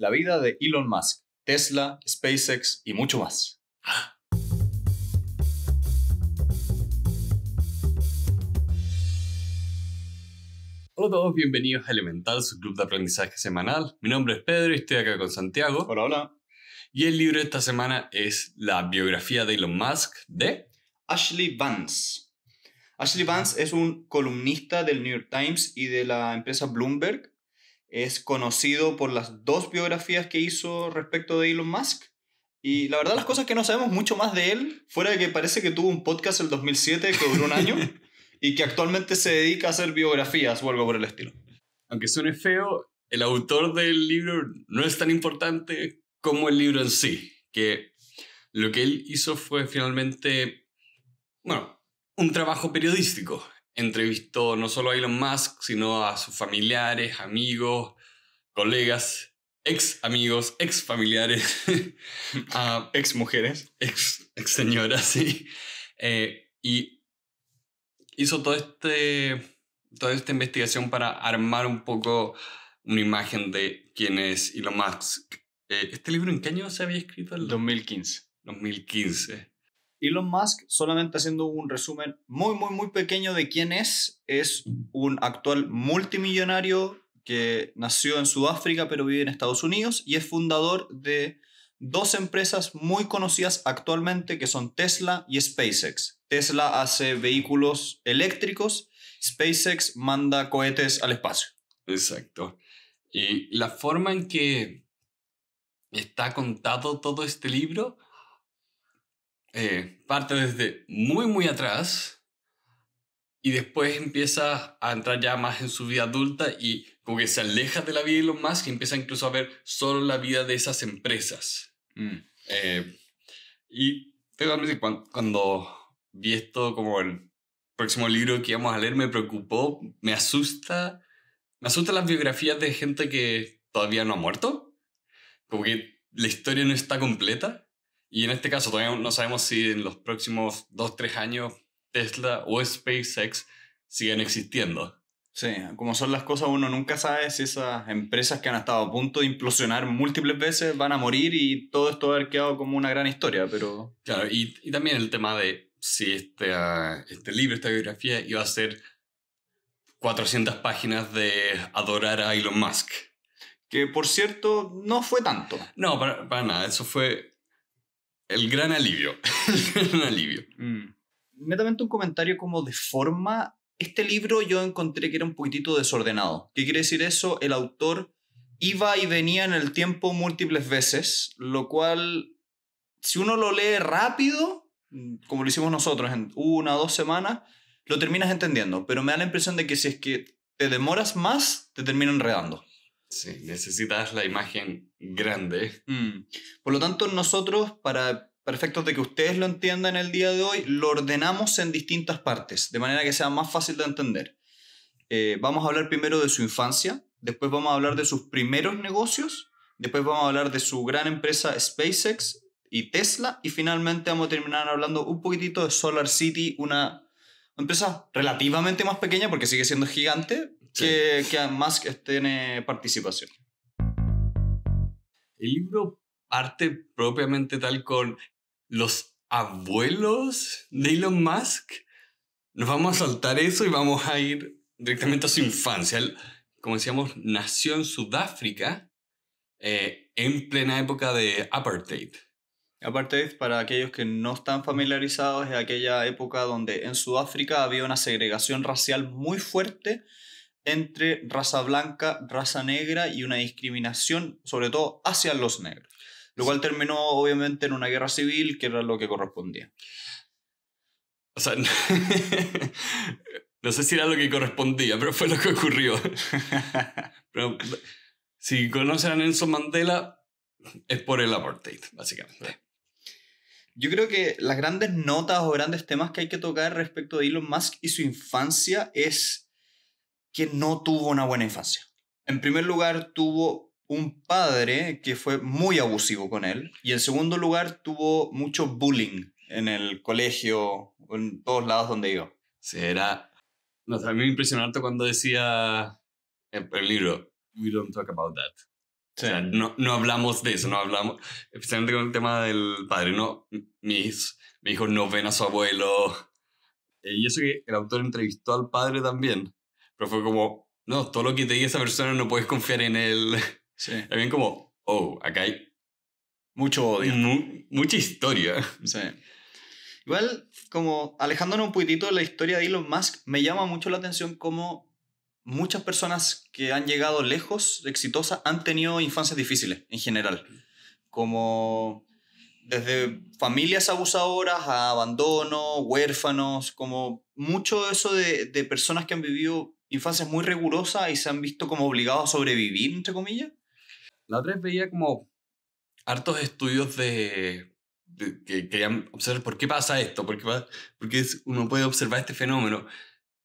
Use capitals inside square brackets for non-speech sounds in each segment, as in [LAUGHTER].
la vida de Elon Musk, Tesla, SpaceX y mucho más. Hola a todos, bienvenidos a Elemental, su club de aprendizaje semanal. Mi nombre es Pedro y estoy acá con Santiago. Hola, hola. Y el libro de esta semana es la biografía de Elon Musk de Ashley Vance. Ashley Vance es un columnista del New York Times y de la empresa Bloomberg es conocido por las dos biografías que hizo respecto de Elon Musk. Y la verdad, las cosas que no sabemos mucho más de él, fuera de que parece que tuvo un podcast el 2007 que duró un año [LAUGHS] y que actualmente se dedica a hacer biografías o algo por el estilo. Aunque suene feo, el autor del libro no es tan importante como el libro en sí, que lo que él hizo fue finalmente, bueno, un trabajo periodístico entrevistó no solo a Elon Musk, sino a sus familiares, amigos, colegas, ex amigos, ex familiares, [LAUGHS] ah, ex mujeres, ex, ex señoras, [LAUGHS] eh, y hizo todo este, toda esta investigación para armar un poco una imagen de quién es Elon Musk. Eh, ¿Este libro en qué año se había escrito? El 2015. 2015. Elon Musk, solamente haciendo un resumen muy, muy, muy pequeño de quién es, es un actual multimillonario que nació en Sudáfrica pero vive en Estados Unidos y es fundador de dos empresas muy conocidas actualmente que son Tesla y SpaceX. Tesla hace vehículos eléctricos, SpaceX manda cohetes al espacio. Exacto. Y la forma en que está contado todo este libro eh, parte desde muy, muy atrás y después empieza a entrar ya más en su vida adulta y como que se aleja de la vida de lo más que empieza incluso a ver solo la vida de esas empresas. Mm. Eh, y cuando, vi esto como el próximo libro que íbamos a leer, me preocupó, me asusta, me asusta las biografías de gente que todavía no ha muerto, como que la historia no está completa. Y en este caso todavía no sabemos si en los próximos dos, tres años Tesla o SpaceX siguen existiendo. Sí, como son las cosas, uno nunca sabe si esas empresas que han estado a punto de implosionar múltiples veces van a morir y todo esto va a haber quedado como una gran historia, pero... Claro, y, y también el tema de si este, ah, este libro, esta biografía, iba a ser 400 páginas de adorar a Elon Musk. Que por cierto, no fue tanto. No, para, para nada, eso fue el gran alivio. [LAUGHS] alivio. Mm. Netamente un comentario como de forma. Este libro yo encontré que era un poquitito desordenado. ¿Qué quiere decir eso? El autor iba y venía en el tiempo múltiples veces, lo cual, si uno lo lee rápido, mm, como lo hicimos nosotros en una o dos semanas, lo terminas entendiendo. Pero me da la impresión de que si es que te demoras más, te termina enredando. Sí, necesitas la imagen grande. Mm. Por lo tanto, nosotros, para perfectos de que ustedes lo entiendan el día de hoy, lo ordenamos en distintas partes, de manera que sea más fácil de entender. Eh, vamos a hablar primero de su infancia, después vamos a hablar de sus primeros negocios, después vamos a hablar de su gran empresa SpaceX y Tesla, y finalmente vamos a terminar hablando un poquitito de Solar City, una empresa relativamente más pequeña porque sigue siendo gigante, que, sí. que Musk tiene participación. El libro parte propiamente tal con los abuelos de Elon Musk. Nos vamos a saltar eso y vamos a ir directamente a su infancia. como decíamos, nació en Sudáfrica eh, en plena época de apartheid. Apartheid, para aquellos que no están familiarizados, es aquella época donde en Sudáfrica había una segregación racial muy fuerte entre raza blanca, raza negra y una discriminación, sobre todo hacia los negros, lo cual terminó obviamente en una guerra civil, que era lo que correspondía. O sea, [LAUGHS] no sé si era lo que correspondía, pero fue lo que ocurrió. [LAUGHS] si conocen a Nelson Mandela, es por el apartheid, básicamente. Yo creo que las grandes notas o grandes temas que hay que tocar respecto de Elon Musk y su infancia es que no tuvo una buena infancia. En primer lugar, tuvo un padre que fue muy abusivo con él y en segundo lugar, tuvo mucho bullying en el colegio, en todos lados donde iba. Se era... No, a mí cuando decía en el libro, We don't talk about that. O sea, no, hablamos de eso, no hablamos, especialmente con el tema del padre, no, mis, mis hijos no ven a su abuelo. y eso que el autor entrevistó al padre también. Pero fue como, no, todo lo que te diga esa persona no puedes confiar en él. También [LAUGHS] como, oh, acá hay... Mucho odio. mucha historia. Igual, como alejándonos un poquitito de la historia de Elon Musk, me llama mucho la atención cómo muchas personas que han llegado lejos, exitosas, han tenido infancias difíciles en general. Como desde familias abusadoras a abandono, huérfanos, como mucho eso de, de personas que han vivido infancia muy rigurosa y se han visto como obligados a sobrevivir, entre comillas. La otra vez veía como hartos estudios de, que querían observar por qué pasa esto, por qué porque uno puede observar este fenómeno.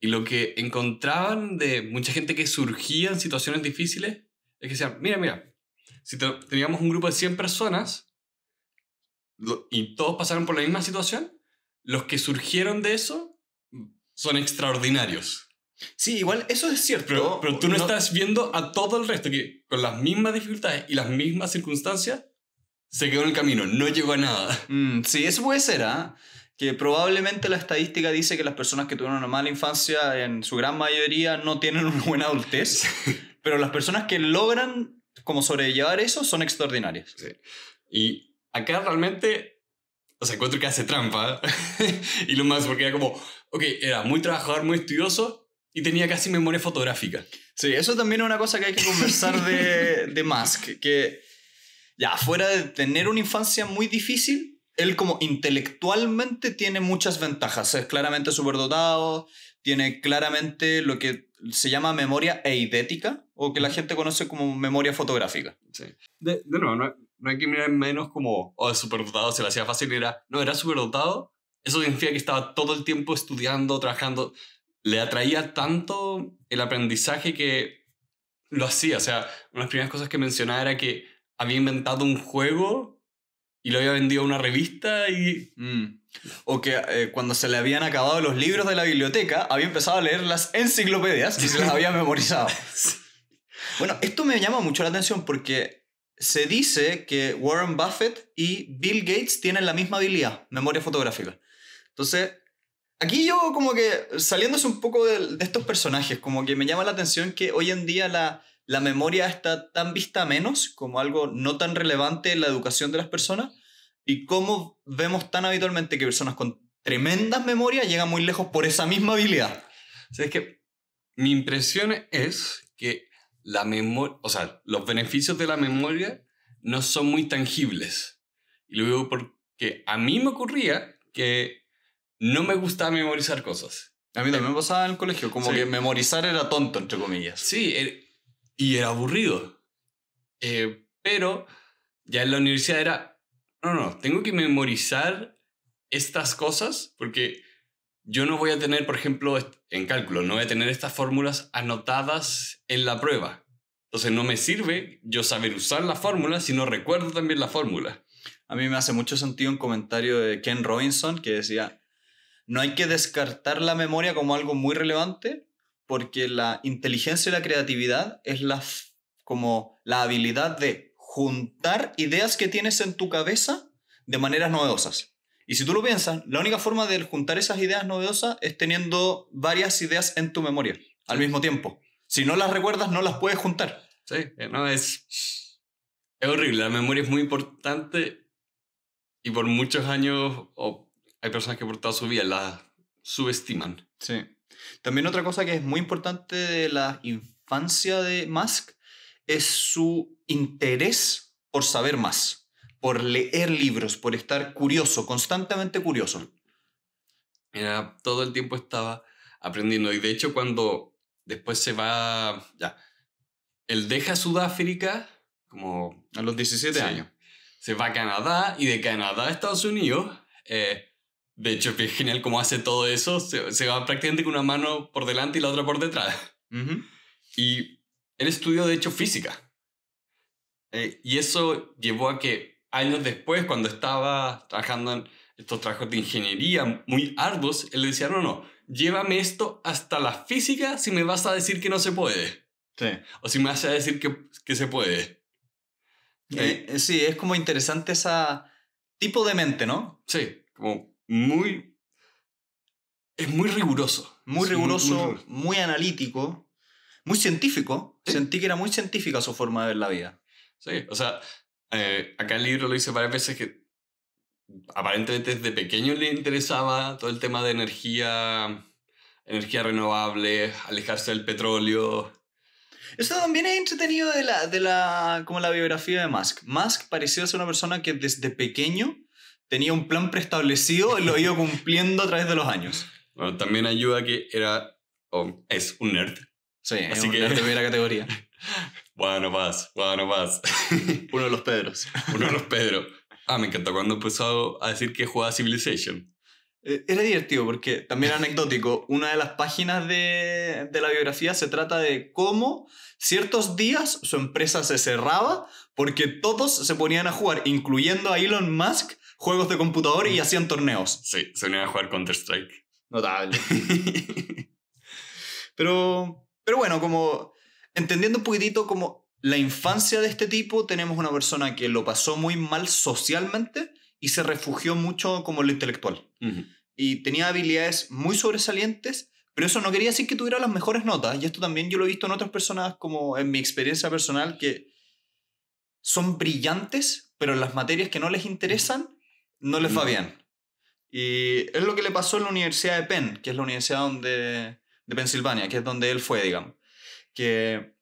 Y lo que encontraban de mucha gente que surgía en situaciones difíciles es que decían, mira, mira, si teníamos un grupo de 100 personas y todos pasaron por la misma situación, los que surgieron de eso son extraordinarios. Sí, igual eso es cierto. Pero, pero tú no, estás viendo a todo el resto que con las mismas dificultades y las mismas circunstancias se quedó en el camino, no llegó a nada. Mm, sí, eso puede ser, ¿eh? Que probablemente la estadística dice que las personas que tuvieron una mala infancia, en su gran mayoría, no tienen una buena adultez. [LAUGHS] Pero las personas que logran como sobrellevar eso son extraordinarias. Sí. Y acá realmente o sea, encuentro que hace trampa. ¿eh? [LAUGHS] y lo más, porque era como, ok, era muy trabajador, muy estudioso, y tenía casi memoria fotográfica. Sí, eso también es una cosa que hay que conversar de, de Musk, que ya, fuera de tener una infancia muy difícil, él como intelectualmente tiene muchas ventajas, es claramente superdotado, tiene claramente lo que se llama memoria eidética o que la gente conoce como memoria fotográfica. Sí. De, nuevo, no, no, hay que mirar menos como, oh, es superdotado, se le hacía fácil, era, no, era superdotado, eso significa que estaba todo el tiempo estudiando, trabajando, le atraía tanto el aprendizaje que lo hacía. O sea, una de las primeras cosas que mencionaba era que había inventado un juego y lo había vendido a una revista y... Mm. O que eh, cuando se le habían acabado los libros de la biblioteca, había empezado a leer las enciclopedias y se las había memorizado. [LAUGHS] Bueno, esto me llama mucho la atención porque se dice que Warren Buffett y Bill Gates tienen la misma habilidad, memoria fotográfica. Entonces, Aquí yo como que saliéndose un poco de, estos personajes, como que me llama la atención que hoy en día la, memoria está tan vista menos como algo no tan relevante en la educación de las personas y cómo vemos tan habitualmente que personas con tremendas memorias llegan muy lejos por esa misma habilidad. O es que mi impresión es que la o sea, los beneficios de la memoria no son muy tangibles. Y lo digo porque a mí me ocurría que no me gustaba memorizar cosas. A mí también me pasaba en el colegio, como que memorizar era tonto, entre comillas. Sí, y era aburrido. Eh, pero ya en la universidad era, no, no, tengo que memorizar estas cosas porque yo no voy a tener, por ejemplo, en cálculo, no voy a tener estas fórmulas anotadas en la prueba. Entonces no me sirve yo saber usar la fórmula si no recuerdo también la fórmula. A mí me hace mucho sentido un comentario de Ken Robinson que decía, no hay que descartar la memoria como algo muy relevante, porque la inteligencia y la creatividad es la, como la habilidad de juntar ideas que tienes en tu cabeza de maneras novedosas. Y si tú lo piensas, la única forma de juntar esas ideas novedosas es teniendo varias ideas en tu memoria al mismo tiempo. Si no las recuerdas, no las puedes juntar. Sí, eh, no, es, es horrible. La memoria es muy importante y por muchos años, o hay personas que por toda su vida la subestiman. Sí. También otra cosa que es muy importante de la infancia de Musk es su interés por saber más, por leer libros, por estar curioso, constantemente curioso. Era, todo el tiempo estaba aprendiendo y de hecho cuando después se va, ya, él deja Sudáfrica como a los 17 años, se va a Canadá y de Canadá a Estados Unidos. Eh, de hecho, es genial cómo hace todo eso. Se, va prácticamente con una mano por delante y la otra por detrás. Y él estudió, de hecho, física. Eh, y eso llevó a que años después, cuando estaba trabajando en estos trabajos de ingeniería muy arduos, él le decía, no, no, llévame esto hasta la física si me vas a decir que no se puede. Sí. O si me vas a decir que, que se puede. Eh, eh, sí, es como interesante ese tipo de mente, ¿no? Sí, como muy... Es muy riguroso. Muy riguroso, muy, analítico, muy científico. Sentí que era muy científica su forma de ver la vida. Sí, o sea, eh, acá el libro lo hice varias veces que aparentemente desde pequeño le interesaba todo el tema de energía, energía renovable, alejarse del petróleo. Esto también es entretenido de la, de la, como la biografía de Musk. Musk parecía ser una persona que desde pequeño tenía un plan preestablecido y lo ido cumpliendo a través de los años. Bueno, también ayuda que era, es un nerd. Sí, Así es un que... nerd de primera categoría. [LAUGHS] bueno, más, bueno, más, [LAUGHS] Uno de los Pedros. Uno de los Pedros. Ah, me encantó cuando empezó a decir que jugaba Civilization. Eh, era divertido porque también anecdótico. Una de las páginas de, de, la biografía se trata de cómo ciertos días su empresa se cerraba porque todos se ponían a jugar, incluyendo a Elon Musk, juegos de computador y mm. hacían torneos. Sí, se unían a jugar Counter-Strike. Notable. [LAUGHS] pero, pero bueno, como entendiendo un poquitito como la infancia de este tipo, tenemos una persona que lo pasó muy mal socialmente y se refugió mucho como lo intelectual. Y tenía habilidades muy sobresalientes, pero eso no quería decir que tuviera las mejores notas. Y esto también yo lo he visto en otras personas, como en mi experiencia personal, que son brillantes, pero en las materias que no les interesan, no le va bien. Y es lo que le pasó en la Universidad de Penn, que es la universidad donde, de Pensilvania, que es donde él fue, digamos. Que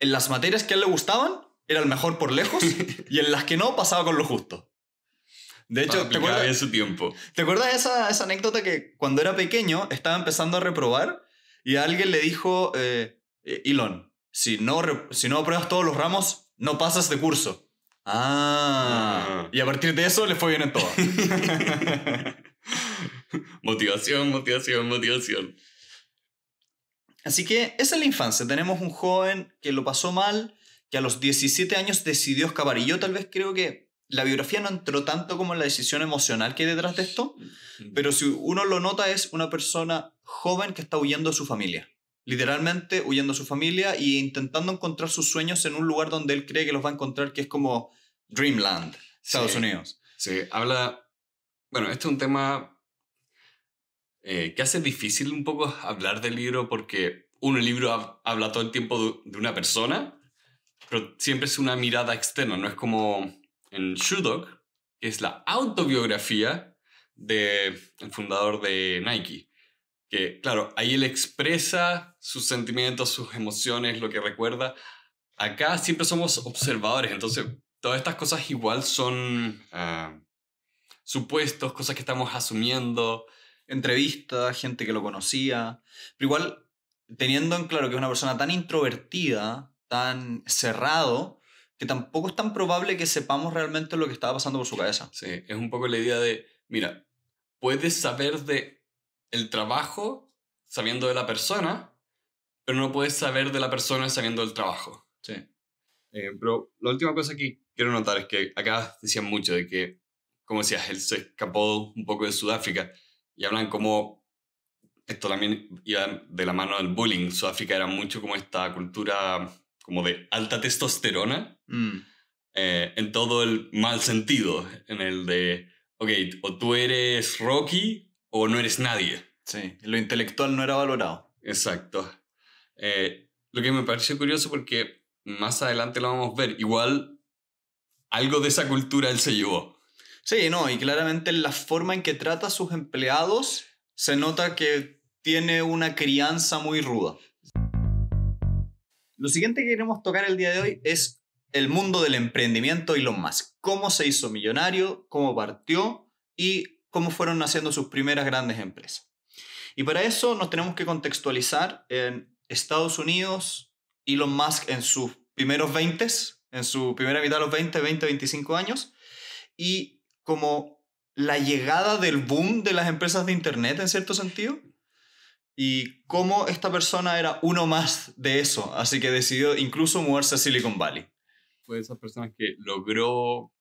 en las materias que a él le gustaban era el mejor por lejos [LAUGHS] y en las que no pasaba con lo justo. De hecho, ¿te acuerdas, su tiempo. ¿te acuerdas esa, esa anécdota que cuando era pequeño estaba empezando a reprobar y alguien le dijo, eh, eh, Elon, si no, si no apruebas todos los ramos, no pasas de curso. Ah, y a partir de eso le fue bien en todo. [LAUGHS] motivación, motivación, motivación. Así que esa es la infancia. Tenemos un joven que lo pasó mal, que a los 17 años decidió escapar. Y yo tal vez creo que la biografía no entró tanto como la decisión emocional que hay detrás de esto, pero si uno lo nota es una persona joven que está huyendo de su familia literalmente huyendo a su familia e intentando encontrar sus sueños en un lugar donde él cree que los va a encontrar, que es como Dreamland, Estados Unidos. Sí, habla, bueno, este es un tema eh, que hace difícil un poco hablar del libro porque un libro habla todo el tiempo de una persona, pero siempre es una mirada externa, no es como en Shudok, que es la autobiografía del el fundador de Nike claro, ahí él expresa sus sentimientos, sus emociones, lo que recuerda. Acá siempre somos observadores, entonces todas estas cosas igual son ah, supuestos, cosas que estamos asumiendo. Entrevistas, gente que lo conocía, pero igual teniendo en claro que es una persona tan introvertida, tan cerrado, que tampoco es tan probable que sepamos realmente lo que estaba pasando por su cabeza. Sí, es un poco la idea de, mira, puedes saber de el trabajo sabiendo de la persona, pero no puedes saber de la persona sabiendo del trabajo. Sí. Eh, pero la última cosa que quiero notar es que acá decían mucho de que, como decías, él se escapó un poco de Sudáfrica y hablan como esto también iba de la mano del bullying. Sudáfrica era mucho como esta cultura como de alta testosterona mm. eh, en todo el mal sentido, en el de, ok, o tú eres Rocky o no eres nadie. Sí, lo intelectual no era valorado. Exacto. Eh, lo que me pareció curioso porque más adelante lo vamos a ver. Igual algo de esa cultura él se llevó. Sí, no, y claramente la forma en que trata a sus empleados se nota que tiene una crianza muy ruda. Lo siguiente que queremos tocar el día de hoy es el mundo del emprendimiento y lo más. Cómo se hizo millonario, cómo partió y cómo fueron naciendo sus primeras grandes empresas. Y para eso nos tenemos que contextualizar en Estados Unidos, Elon Musk en sus primeros 20, en su primera mitad de los 20, 20, 25 años, y como la llegada del boom de las empresas de Internet en cierto sentido, y cómo esta persona era uno más de eso, así que decidió incluso mudarse a Silicon Valley. Fue esa persona que logró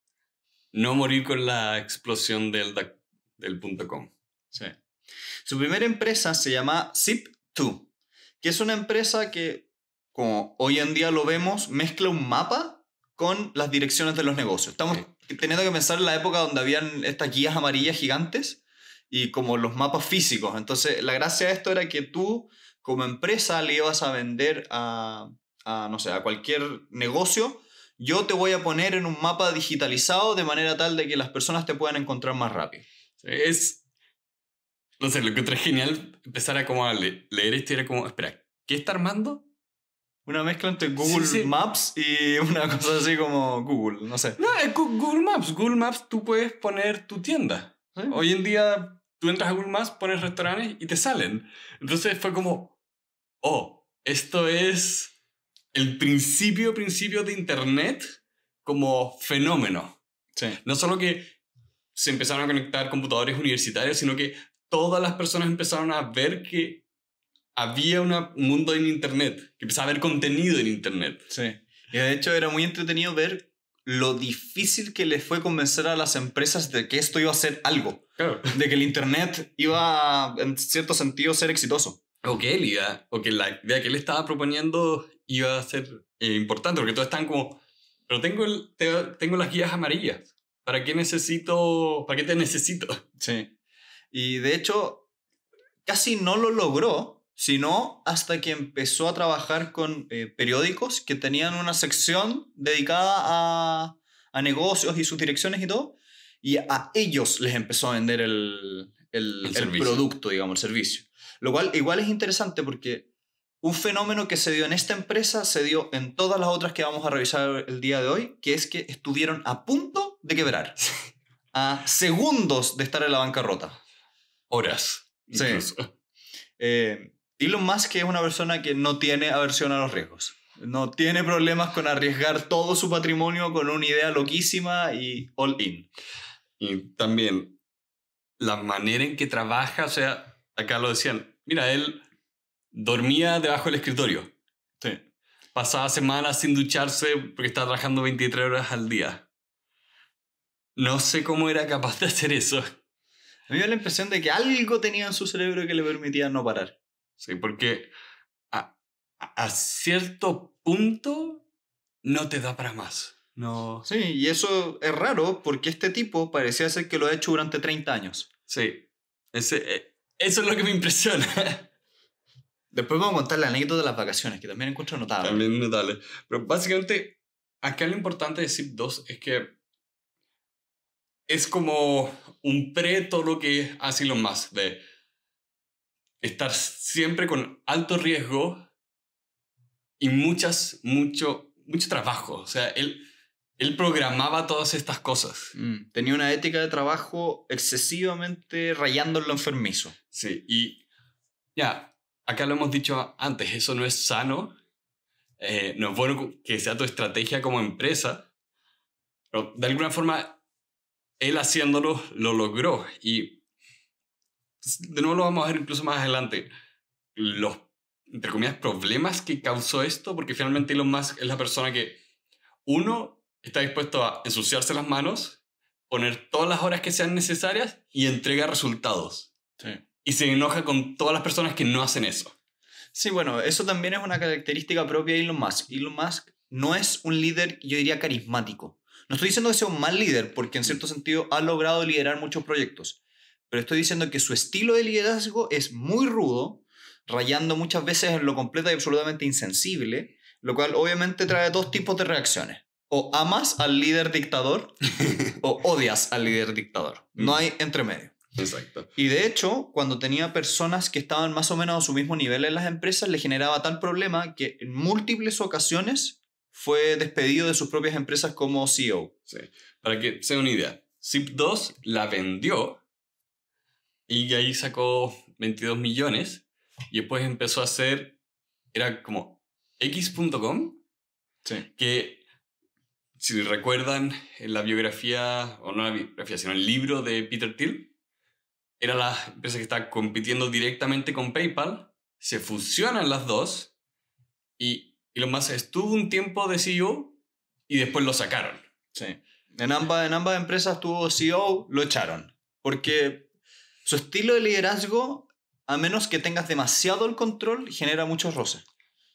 no morir con la explosión del del Su primera empresa se llama Zip2, que es una empresa que, como hoy en día lo vemos, mezcla un mapa con las direcciones de los negocios. Estamos teniendo que pensar en la época donde habían estas guías amarillas gigantes y como los mapas físicos. Entonces, la gracia de esto era que tú, como empresa, le ibas a vender a, a no sé, a cualquier negocio, yo te voy a poner en un mapa digitalizado de manera tal de que las personas te puedan encontrar más rápido. Es, no sé, lo que otra genial empezar a como leer, esto era como, espera, ¿qué está armando? Una mezcla entre Google Maps y una [LAUGHS] cosa así como Google, no sé. No, es Google Maps. Google Maps tú puedes poner tu tienda. Hoy en día tú entras a Google Maps, pones restaurantes y te salen. Entonces fue como, oh, esto es el principio, principio de Internet como fenómeno. No solo que se empezaron a conectar computadores universitarios, sino que todas las personas empezaron a ver que había un mundo en Internet, que empezaba a haber contenido en Internet. Sí. Y de hecho era muy entretenido ver lo difícil que les fue convencer a las empresas de que esto iba a ser algo. De que el Internet iba, en cierto sentido, a ser exitoso. O que o que la idea que él estaba proponiendo iba a ser eh, importante, porque todos están como, pero tengo, tengo las guías amarillas. ¿Para qué necesito? ¿Para qué te necesito? [LAUGHS] Sí. Y de hecho, casi no lo logró, sino hasta que empezó a trabajar con eh, periódicos que tenían una sección dedicada a, negocios y sus direcciones y todo. Y a ellos les empezó a vender el, el producto, digamos, el servicio. Lo cual igual es interesante porque un fenómeno que se dio en esta empresa se dio en todas las otras que vamos a revisar el día de hoy, que es que estuvieron a punto de quebrar, a segundos de estar en la bancarrota. Horas. Sí. Eh, más que es una persona que no tiene aversión a los riesgos. No tiene problemas con arriesgar todo su patrimonio con una idea loquísima y all in. Y también la manera en que trabaja, o sea, acá lo decían, mira, él dormía debajo del escritorio. Pasaba semanas sin ducharse porque estaba trabajando 23 horas al día. No sé cómo era capaz de hacer eso. A mí me dio la impresión de que algo tenía en su cerebro que le permitía no parar. Sí, porque a, cierto punto no te da para más. No. Sí, y eso es raro porque este tipo parecía ser que lo ha hecho durante 30 años. Sí. Ese, eh, eso es lo que me impresiona. [LAUGHS] Después vamos a contar la anécdota de las vacaciones, que también encuentro notable. También notable. Pero básicamente, acá lo importante de Zip 2 es que es como un preto lo que hace lo más de estar siempre con alto riesgo y muchas, mucho, mucho trabajo. O sea, él, él programaba todas estas cosas. Mm, tenía una ética de trabajo excesivamente rayando en lo enfermizo. Sí, y ya, acá lo hemos dicho antes, eso no es sano, eh, no es bueno que sea tu estrategia como empresa, pero de alguna forma él haciéndolo lo logró y de nuevo lo vamos a ver incluso más adelante, los, entre comillas, problemas que causó esto, porque finalmente Elon Musk es la persona que, uno, está dispuesto a ensuciarse las manos, poner todas las horas que sean necesarias y entrega resultados. Sí y se enoja con todas las personas que no hacen eso. Sí, bueno, eso también es una característica propia de Elon Musk. Elon Musk no es un líder, yo diría, carismático. No estoy diciendo que sea un mal líder, porque en cierto sentido ha logrado liderar muchos proyectos, pero estoy diciendo que su estilo de liderazgo es muy rudo, rayando muchas veces en lo completo y absolutamente insensible, lo cual obviamente trae dos tipos de reacciones. O amas al líder dictador [LAUGHS] o odias al líder dictador. No mm. hay entremedio. Exacto. Y de hecho, cuando tenía personas que estaban más o menos a su mismo nivel en las empresas, le generaba tal problema que en múltiples ocasiones fue despedido de sus propias empresas como CEO. Sí. Para que se una idea, Zip2 la vendió y ahí sacó 22 millones y después empezó a hacer, era como x.com, que si recuerdan en la biografía, o no la biografía, sino el libro de Peter Thiel, era la empresa que está compitiendo directamente con PayPal, se fusionan las dos y Elon Musk estuvo un tiempo de CEO y después lo sacaron. Sí. En ambas, en ambas empresas tuvo CEO, lo echaron. Porque su estilo de liderazgo, a menos que tengas demasiado el control, genera muchos roces.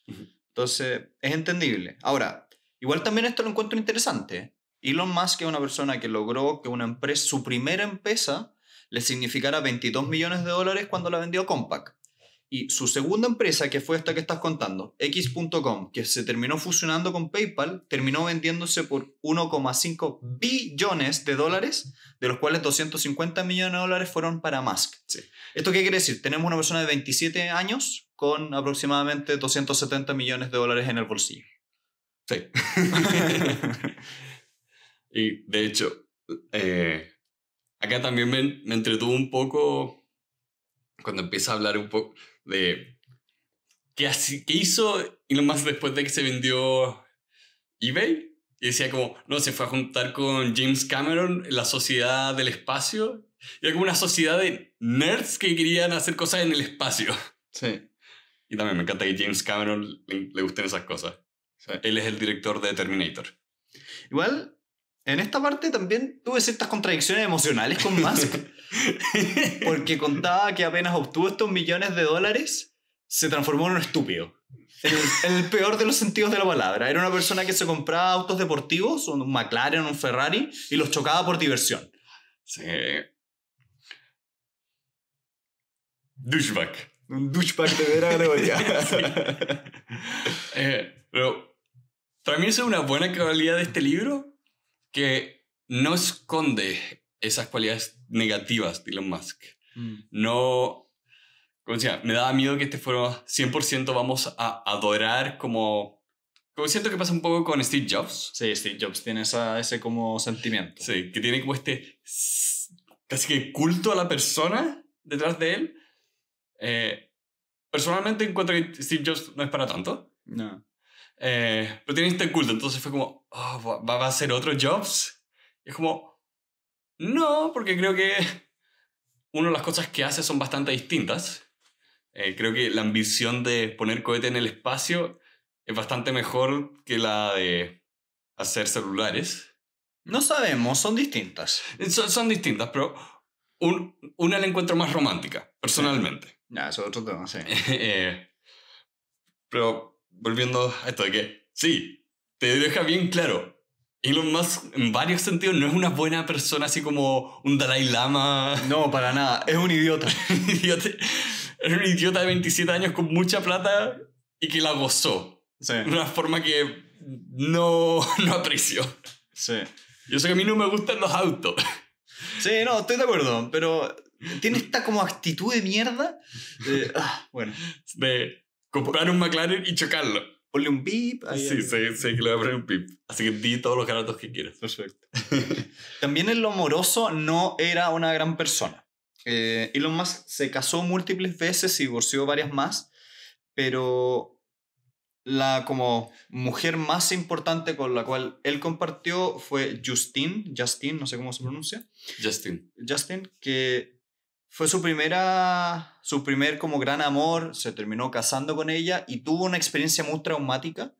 Entonces, es entendible. Ahora, igual también esto lo encuentro interesante. y Elon Musk es una persona que logró que una empresa, su primera empresa, le significará 22 millones de dólares cuando la vendió Compaq. Y su segunda empresa, que fue esta que estás contando, X.com, que se terminó fusionando con PayPal, terminó vendiéndose por 1,5 billones de dólares, de los cuales 250 millones de dólares fueron para Musk. ¿Esto qué quiere decir? Tenemos una persona de 27 años con aproximadamente 270 millones de dólares en el bolsillo. Sí. [LAUGHS] y de hecho, eh, Acá también me, me entretuvo un poco cuando empieza a hablar un poco de qué, que hizo lo más después de que se vendió eBay. Y decía como, no, se fue a juntar con James Cameron, la sociedad del espacio. Y era como una sociedad de nerds que querían hacer cosas en el espacio. Sí. Y también me encanta que James Cameron le, gusten esas cosas. Él es el director de Terminator. Igual, en esta parte también tuve ciertas contradicciones emocionales con Musk, [LAUGHS] porque contaba que apenas obtuvo estos millones de dólares, se transformó en un estúpido. En el, peor de los sentidos de la palabra. Era una persona que se compraba autos deportivos, un McLaren, un Ferrari, y los chocaba por diversión. Sí. Un douchebag de vera categoría. [LAUGHS] [LAUGHS] Eh, pero también es una buena calidad de este libro, que no esconde esas cualidades negativas de Elon Musk. Mm. No, como decía, me daba miedo que este fuera 100% vamos a adorar como... Como siento que pasa un poco con Steve Jobs. Sí, Steve Jobs tiene esa, ese como sentimiento. Sí, que tiene como este casi que culto a la persona detrás de él. Eh, personalmente encuentro que Steve Jobs no es para tanto. No. Eh, pero tiene este culto, entonces fue como, oh, ¿va, a hacer otro Jobs? es como, no, porque creo que uno de las cosas que hace son bastante distintas. Eh, creo que la ambición de poner cohete en el espacio es bastante mejor que la de hacer celulares. No sabemos, son distintas. Son, distintas, pero una la encuentro más romántica, personalmente. Ya, eso es otro tema, sí. [LAUGHS] Eh, pero volviendo a esto de que, sí, te deja bien claro. Elon Musk en varios sentidos no es una buena persona así como un Dalai Lama. No, para nada, es un idiota. [LAUGHS] es un idiota de 27 años con mucha plata y que la gozó. Sí. De una forma que no, [LAUGHS] no aprecio. Sí. Yo sé que a mí no me gustan los autos. Sí, no, estoy de acuerdo, pero tiene esta como actitud de mierda. [LAUGHS] Ah, bueno. De, comprar un McLaren y chocarlo. Ponle un pip. sí, sí sí, que le voy a poner un pip. Así que di todos los garatos que quieras. Perfecto. [LAUGHS] También el amoroso no era una gran persona. Eh, Elon Musk se casó múltiples veces y divorció varias más, pero la como mujer más importante con la cual él compartió fue Justine, Justine, no sé cómo se pronuncia. Justin. Justin, que fue su primera, su primer como gran amor, se terminó casando con ella y tuvo una experiencia muy traumática,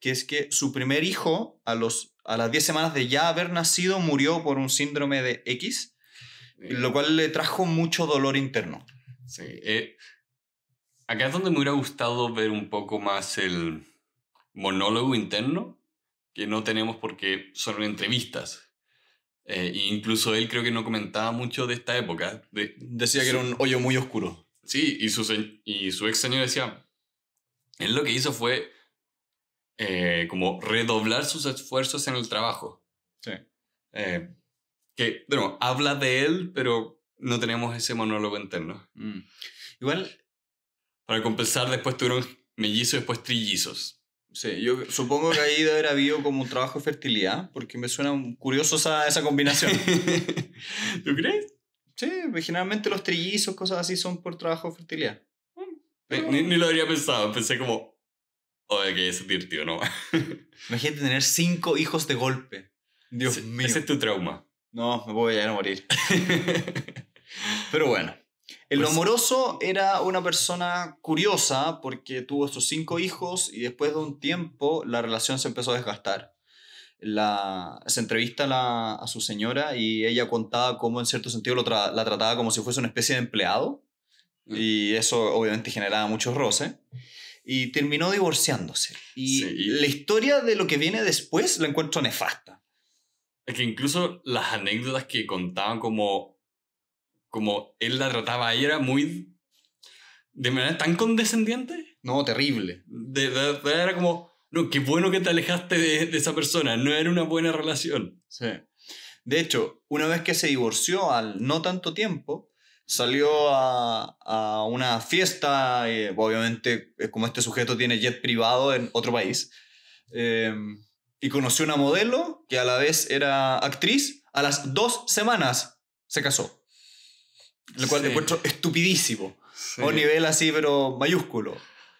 que es que su primer hijo, a, los, a las 10 semanas de ya haber nacido, murió por un síndrome de X, lo cual le trajo mucho dolor interno. Sí, eh, acá es donde me hubiera gustado ver un poco más el monólogo interno, que no tenemos porque son entrevistas, eh, incluso él creo que no comentaba mucho de esta época. decía que era un hoyo muy oscuro. Sí, y su, y su ex señor decía, él lo que hizo fue eh, como redoblar sus esfuerzos en el trabajo. Sí. Eh, que, bueno, habla de él, pero no tenemos ese monólogo interno. Mm. Igual... Para compensar, después tuvieron mellizos y después trillizos. Sí, yo supongo que ahí debe haber habido como trabajo de fertilidad, porque me suena curioso esa, esa combinación. [LAUGHS] ¿Tú crees? Sí, generalmente los trillizos, cosas así, son por trabajo de fertilidad. Eh, ni, lo habría pensado, pensé como, oye, oh, qué es divertido, ¿no? [LAUGHS] Imagínate tener cinco hijos de golpe. Dios mío. Ese es tu trauma. No, me voy a morir. [LAUGHS] Pero bueno. El pues amoroso era una persona curiosa porque tuvo sus cinco hijos y después de un tiempo la relación se empezó a desgastar. La, se entrevista a, su señora y ella contaba cómo en cierto sentido la trataba como si fuese una especie de empleado ah. y eso obviamente generaba muchos roces y terminó divorciándose. Y la historia de lo que viene después la encuentro nefasta. Es que incluso las anécdotas que contaban como como él la trataba y era muy... de manera tan condescendiente. No, terrible. De, era como, no, qué bueno que te alejaste de, esa persona, no era una buena relación. De hecho, una vez que se divorció al no tanto tiempo, salió a, una fiesta, eh, obviamente eh, como este sujeto tiene jet privado en otro país, em, y conoció una modelo que a la vez era actriz, a las dos semanas se casó. Lo cual de encuentro estupidísimo. A un nivel así, pero mayúsculo.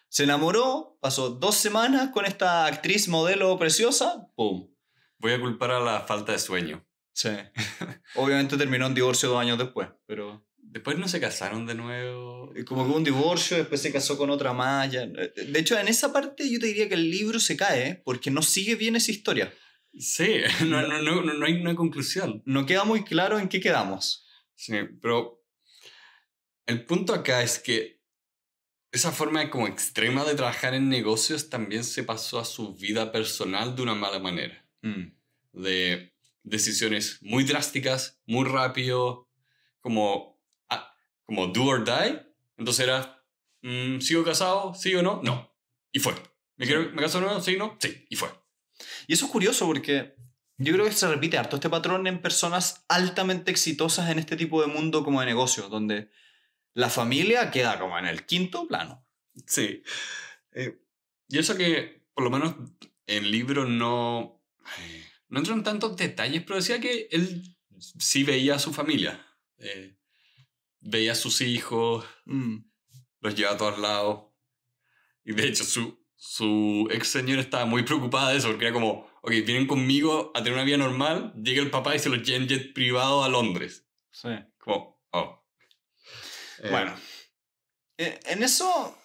Se enamoró, pasó dos semanas con esta actriz modelo preciosa, ¡pum! Voy a culpar a la falta de sueño. Sí. [LAUGHS] Obviamente terminó un divorcio dos años después, pero... Después no se casaron de nuevo. Eh, como que un divorcio, después se casó con otra maya. Eh, eh, de hecho, en esa parte yo te diría que el libro se cae porque no sigue bien esa historia. Sí, [LAUGHS] no, no, no, no hay una conclusión. No queda muy claro en qué quedamos. Sí, pero el punto acá es que esa forma como extrema de trabajar en negocios también se pasó a su vida personal de una mala manera. Mm. De decisiones muy drásticas, muy rápido, como, ah, como do or die. Entonces era, mm, ¿sigo casado? ¿Sí o no? No. Y fue. ¿Me, quiero, ¿Me caso o no? ¿Sí o no? Sí. Y fue. Y eso es curioso porque yo creo que se repite harto este patrón en personas altamente exitosas en este tipo de mundo como de negocios, donde la familia queda como en el quinto plano. Sí. Eh, y eso que, por lo menos, el libro no. No entran en tantos detalles, pero decía que él sí veía a su familia. Eh, veía a sus hijos, mm. los llevaba a todos lados. Y de hecho, su, su ex estaba muy preocupada de eso, porque era como, ok, vienen conmigo a tener una vida normal, llega el papá y se los lleva en jet privado a Londres. Sí. Como, oh, bueno. Eh, e, en eso,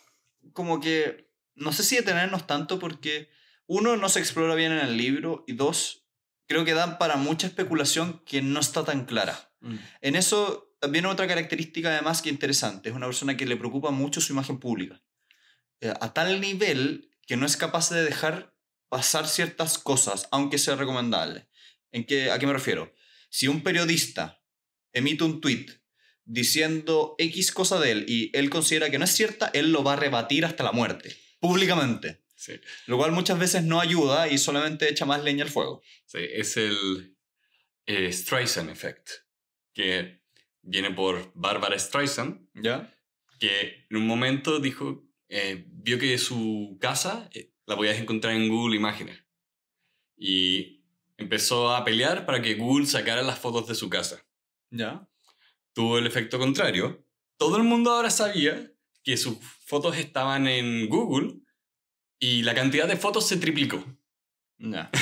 como que no sé si detenernos tanto porque, uno, no se explora bien en el libro y dos, creo que dan para mucha especulación que no está tan clara. Mm. En eso, también otra característica además que interesante, es una persona que le preocupa mucho su imagen pública. Eh, a tal nivel que no es capaz de dejar pasar ciertas cosas, aunque sea recomendable. ¿En qué, ¿A qué me refiero? Si un periodista emite un tweet diciendo X cosa de él y él considera que no es cierta, él lo va a rebatir hasta la muerte, públicamente. Lo cual muchas veces no ayuda y solamente echa más leña al fuego. Sí, es el Streisand Effect, que viene por Barbara Streisand, ¿Ya? que en un momento dijo, eh, vio que su casa eh, la podías encontrar en Google Imágenes. Y empezó a pelear para que Google sacara las fotos de su casa. ¿Ya? tuvo el efecto contrario. Todo el mundo ahora sabía que sus fotos estaban en Google y la cantidad de fotos se triplicó. [LAUGHS]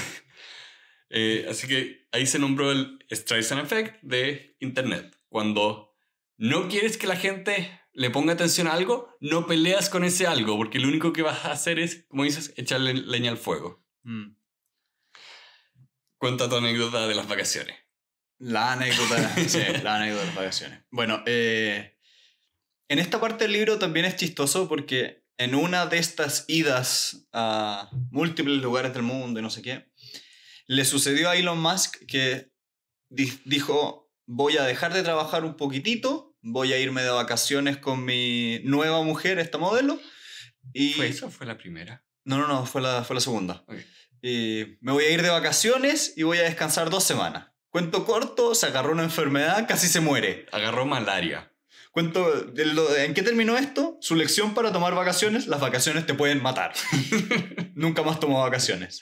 Eh, así que ahí se nombró el and Effect de Internet. Cuando no quieres que la gente le ponga atención a algo, no peleas con ese algo, porque lo único que vas a hacer es, como dices, echarle leña al fuego. Mm. Cuenta tu anécdota de las vacaciones. La anécdota, [LAUGHS] sí, la de las vacaciones. Bueno, eh, en esta parte del libro también es chistoso porque en una de estas idas a múltiples lugares del mundo y no sé qué, le sucedió a Elon Musk que dijo, voy a dejar de trabajar un poquitito, voy a irme de vacaciones con mi nueva mujer, esta modelo. Y... ¿Fue esa fue la primera? No, no, no, fue la, fue la segunda. Y me voy a ir de vacaciones y voy a descansar dos semanas. Cuento corto, se agarró una enfermedad, casi se muere. Agarró malaria. Cuento, ¿en qué terminó esto? Su lección para tomar vacaciones, las vacaciones te pueden matar. [LAUGHS] Nunca más tomó vacaciones.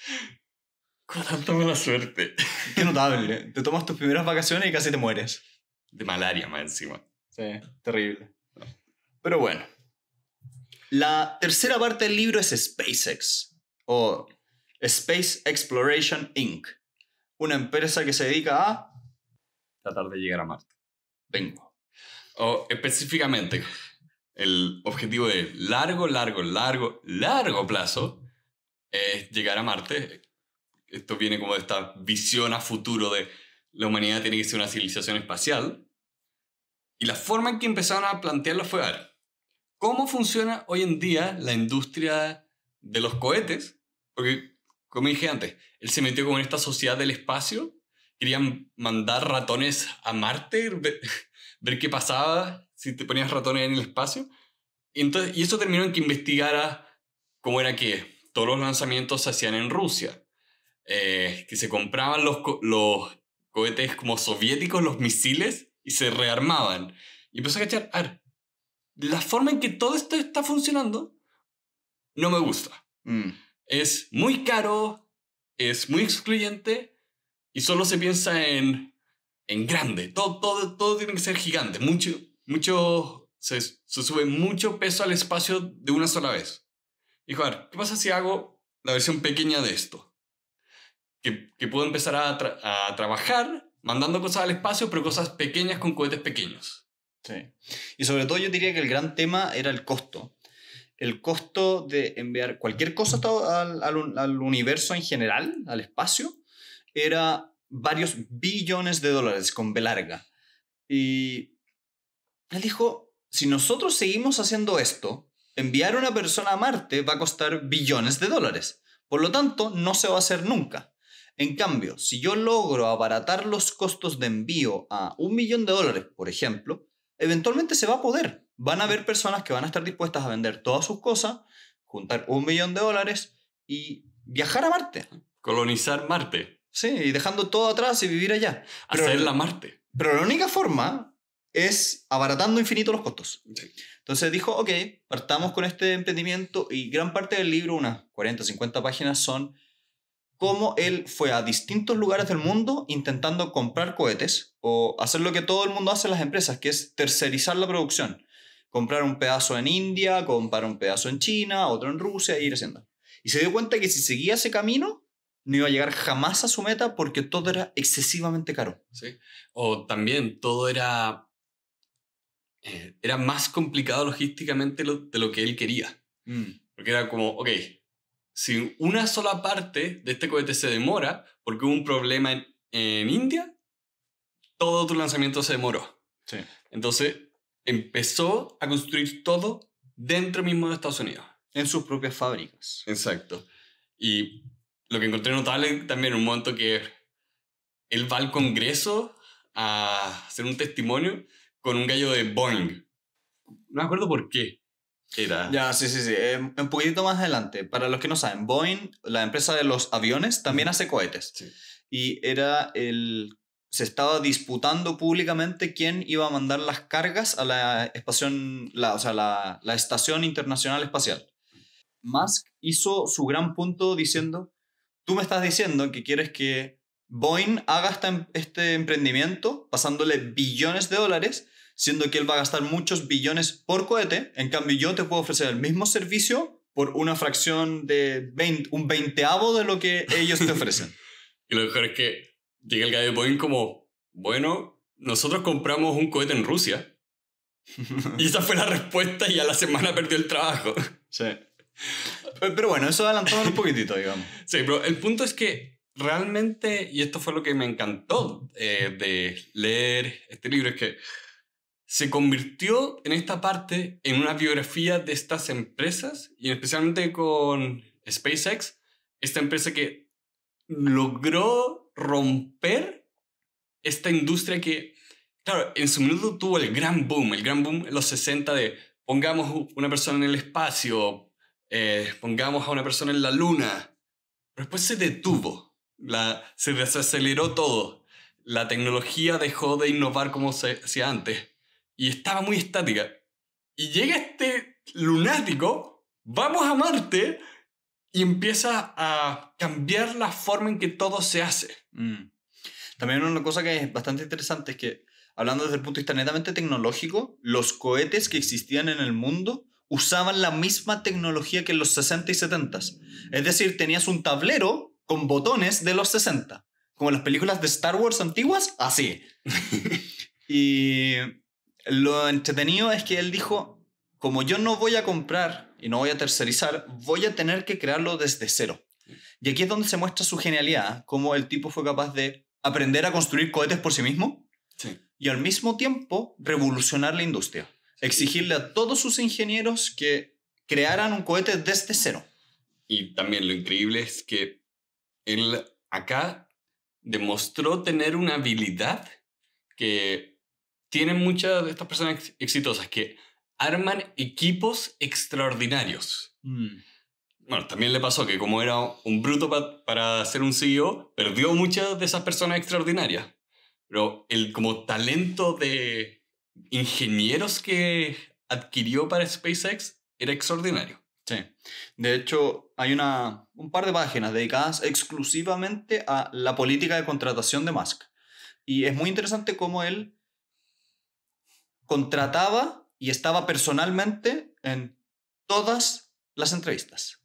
Con mala suerte. Qué notable. ¿eh? Te tomas tus primeras vacaciones y casi te mueres. De malaria más encima. Sí, terrible. Pero bueno. La tercera parte del libro es SpaceX, o Space Exploration Inc., una empresa que se dedica a tratar de llegar a Marte. Vengo. O específicamente, el objetivo de largo, largo, largo, largo plazo es llegar a Marte. Esto viene como de esta visión a futuro de la humanidad tiene que ser una civilización espacial. Y la forma en que empezaron a plantearlo fue, ahora. ¿cómo funciona hoy en día la industria de los cohetes? Porque, como dije antes, él se metió con esta sociedad del espacio, querían mandar ratones a Marte, [LAUGHS] ver, qué pasaba si te ponías ratones en el espacio. Y, entonces, y eso terminó en que investigara cómo era que todos los lanzamientos se hacían en Rusia, eh, que se compraban los, cohetes como soviéticos, los misiles, y se rearmaban. Y empezó a cachar, a ver, la forma en que todo esto está funcionando no me gusta. Mm. Es muy caro, es muy excluyente y solo se piensa en, grande. Todo, todo, todo tiene que ser gigante. Mucho, mucho, se, sube mucho peso al espacio de una sola vez. Y, joder, ¿qué pasa si hago la versión pequeña de esto? Que, puedo empezar a, a trabajar mandando cosas al espacio, pero cosas pequeñas con cohetes pequeños. Sí. Y sobre todo yo diría que el gran tema era el costo el costo de enviar cualquier cosa al, universo en general, al espacio, era varios billones de dólares con B larga. Y él dijo, si nosotros seguimos haciendo esto, enviar una persona a Marte va a costar billones de dólares. Por lo tanto, no se va a hacer nunca. En cambio, si yo logro abaratar los costos de envío a un millón de dólares, por ejemplo, eventualmente se va a poder. Van a haber personas que van a estar dispuestas a vender todas sus cosas, juntar un millón de dólares y viajar a Marte. Colonizar Marte. Sí, y dejando todo atrás y vivir allá. Pero, la Marte. Pero la única forma es abaratando infinito los costos. Entonces dijo, ok, partamos con este emprendimiento y gran parte del libro, unas 40, 50 páginas, son cómo él fue a distintos lugares del mundo intentando comprar cohetes o hacer lo que todo el mundo hace en las empresas, que es tercerizar la producción comprar un pedazo en India, comprar un pedazo en China, otro en Rusia, e ir haciendo. Y se dio cuenta que si seguía ese camino, no iba a llegar jamás a su meta porque todo era excesivamente caro. Sí. O también todo era, eh, era más complicado logísticamente de lo que él quería. Mm. Porque era como, ok, si una sola parte de este cohete se demora porque hubo un problema en, en India, todo tu lanzamiento se demoró. Sí. Entonces, empezó a construir todo dentro mismo de Estados Unidos. En sus propias fábricas. Exacto. Y lo que encontré notable también en un momento que él va al Congreso a hacer un testimonio con un gallo de Boeing. No me acuerdo por qué. Era. Ya, sí, sí, sí. Em, un poquitito más adelante. Para los que no saben, Boeing, la empresa de los aviones, también hace cohetes. Sí. Y era el se estaba disputando públicamente quién iba a mandar las cargas a la estación, o sea, la, estación internacional espacial. Musk hizo su gran punto diciendo, tú me estás diciendo que quieres que Boeing haga em, este emprendimiento pasándole billones de dólares, siendo que él va a gastar muchos billones por cohete, en cambio yo te puedo ofrecer el mismo servicio por una fracción de un veinteavo de lo que ellos te ofrecen. [LAUGHS] y lo mejor es que llega el gallo de como, bueno, nosotros compramos un cohete en Rusia. [LAUGHS] y esa fue la respuesta y a la semana perdió el trabajo. Sí. Eh, pero bueno, eso adelantó un poquitito, digamos. Sí, pero el punto es que realmente, y esto fue lo que me encantó eh, de leer este libro, es que se convirtió en esta parte en una biografía de estas empresas y especialmente con SpaceX, esta empresa que logró romper esta industria que, claro, en su minuto tuvo el gran boom, el gran boom en los 60 de pongamos una persona en el espacio, eh, pongamos a una persona en la luna. Pero después se detuvo, la, se desaceleró todo. La tecnología dejó de innovar como se hacía antes y estaba muy estática. Y llega este lunático, vamos a Marte, y empieza a cambiar la forma en que todo se hace. Mm. También una cosa que es bastante interesante es que, hablando desde el punto de vista netamente tecnológico, los cohetes que existían en el mundo usaban la misma tecnología que en los 60 y 70. Es decir, tenías un tablero con botones de los 60. Como las películas de Star Wars antiguas, así. [LAUGHS] y lo entretenido es que él dijo, como yo no voy a comprar y no voy a tercerizar, voy a tener que crearlo desde cero. Y aquí es donde se muestra su genialidad, cómo el tipo fue capaz de aprender a construir cohetes por sí mismo y al mismo tiempo revolucionar la industria. Exigirle a todos sus ingenieros que crearan un cohete desde cero. Y también lo increíble es que él acá demostró tener una habilidad que tienen muchas de estas personas exitosas, que arman equipos extraordinarios. Mm. Bueno, también le pasó que como era un bruto para ser un CEO, perdió muchas de esas personas extraordinarias. Pero el como talento de ingenieros que adquirió para SpaceX era extraordinario. Sí. De hecho, hay una, un par de páginas dedicadas exclusivamente a la política de contratación de Musk. Y es muy interesante cómo él contrataba y estaba personalmente en todas las entrevistas.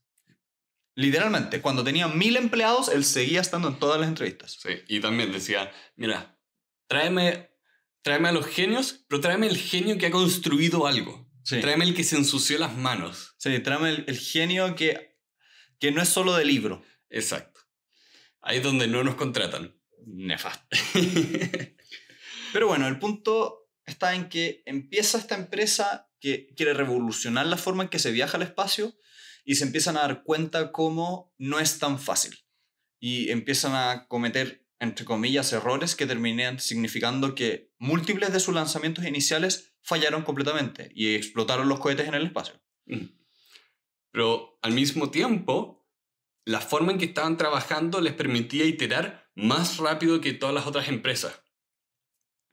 Literalmente, cuando tenía mil empleados, él seguía estando en todas las entrevistas. Sí, y también decía, mira, tráeme, tráeme a los genios, pero tráeme el genio que ha construido algo. Sí. Tráeme el que se ensució las manos. Sí, tráeme el, genio que, que no es solo de libro. Exacto. Ahí es donde no nos contratan. Nefasto. [LAUGHS] pero bueno, el punto está en que empieza esta empresa que quiere revolucionar la forma en que se viaja al espacio y se empiezan a dar cuenta cómo no es tan fácil y empiezan a cometer, entre comillas, errores que terminan significando que múltiples de sus lanzamientos iniciales fallaron completamente y explotaron los cohetes en el espacio. Pero al mismo tiempo, la forma en que estaban trabajando les permitía iterar más rápido que todas las otras empresas.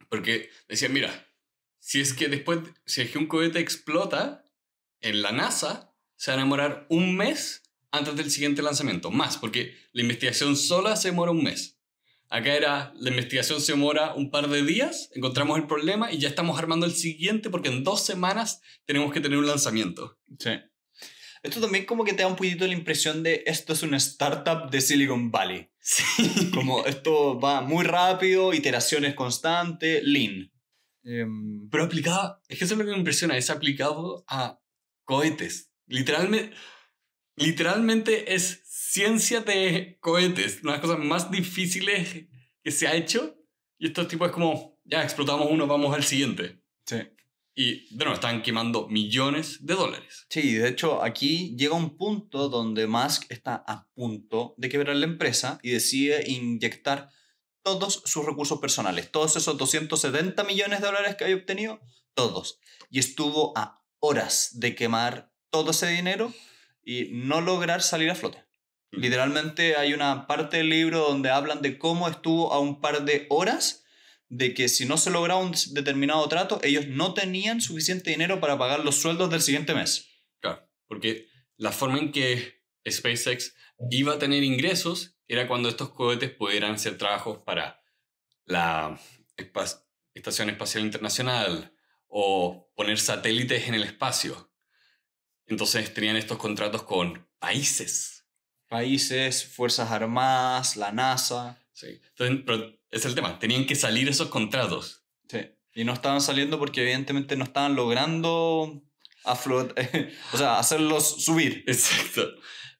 Porque decían, mira, si es que después, si es un cohete explota en la NASA, se van a demorar un mes antes del siguiente lanzamiento, más, porque la investigación sola se demora un mes. Acá era, la investigación se demora un par de días, encontramos el problema y ya estamos armando el siguiente porque en dos semanas tenemos que tener un lanzamiento. Sí. Esto también como que te da un poquito la impresión de esto es una startup de Silicon Valley. Sí. [LAUGHS] Como esto va muy rápido, iteraciones constantes, lean. Em, pero aplicado, es que eso es lo que me impresiona, es aplicado a cohetes. Literalmente, literalmente es ciencia de cohetes, una de las cosas más difíciles que se ha hecho. Y estos tipos es como, ya explotamos uno, vamos al siguiente. Sí. Y de están quemando millones de dólares. Sí, de hecho, aquí llega un punto donde Musk está a punto de quebrar la empresa y decide inyectar todos sus recursos personales, todos esos 270 millones de dólares que había obtenido, todos. Y estuvo a horas de quemar todo ese dinero y no lograr salir a flote. Mm. Literalmente hay una parte del libro donde hablan de cómo estuvo a un par de horas de que si no se lograba un determinado trato, ellos no tenían suficiente dinero para pagar los sueldos del siguiente mes. Claro, porque la forma en que SpaceX iba a tener ingresos era cuando estos cohetes pudieran ser trabajos para la Estación Espacial Internacional o poner satélites en el espacio. Entonces tenían estos contratos con países. Países, Fuerzas Armadas, la NASA. Sí. pero es el tema, tenían que salir esos contratos. Sí. Y no estaban saliendo porque evidentemente no estaban logrando [LAUGHS] o sea, hacerlos subir. Exacto.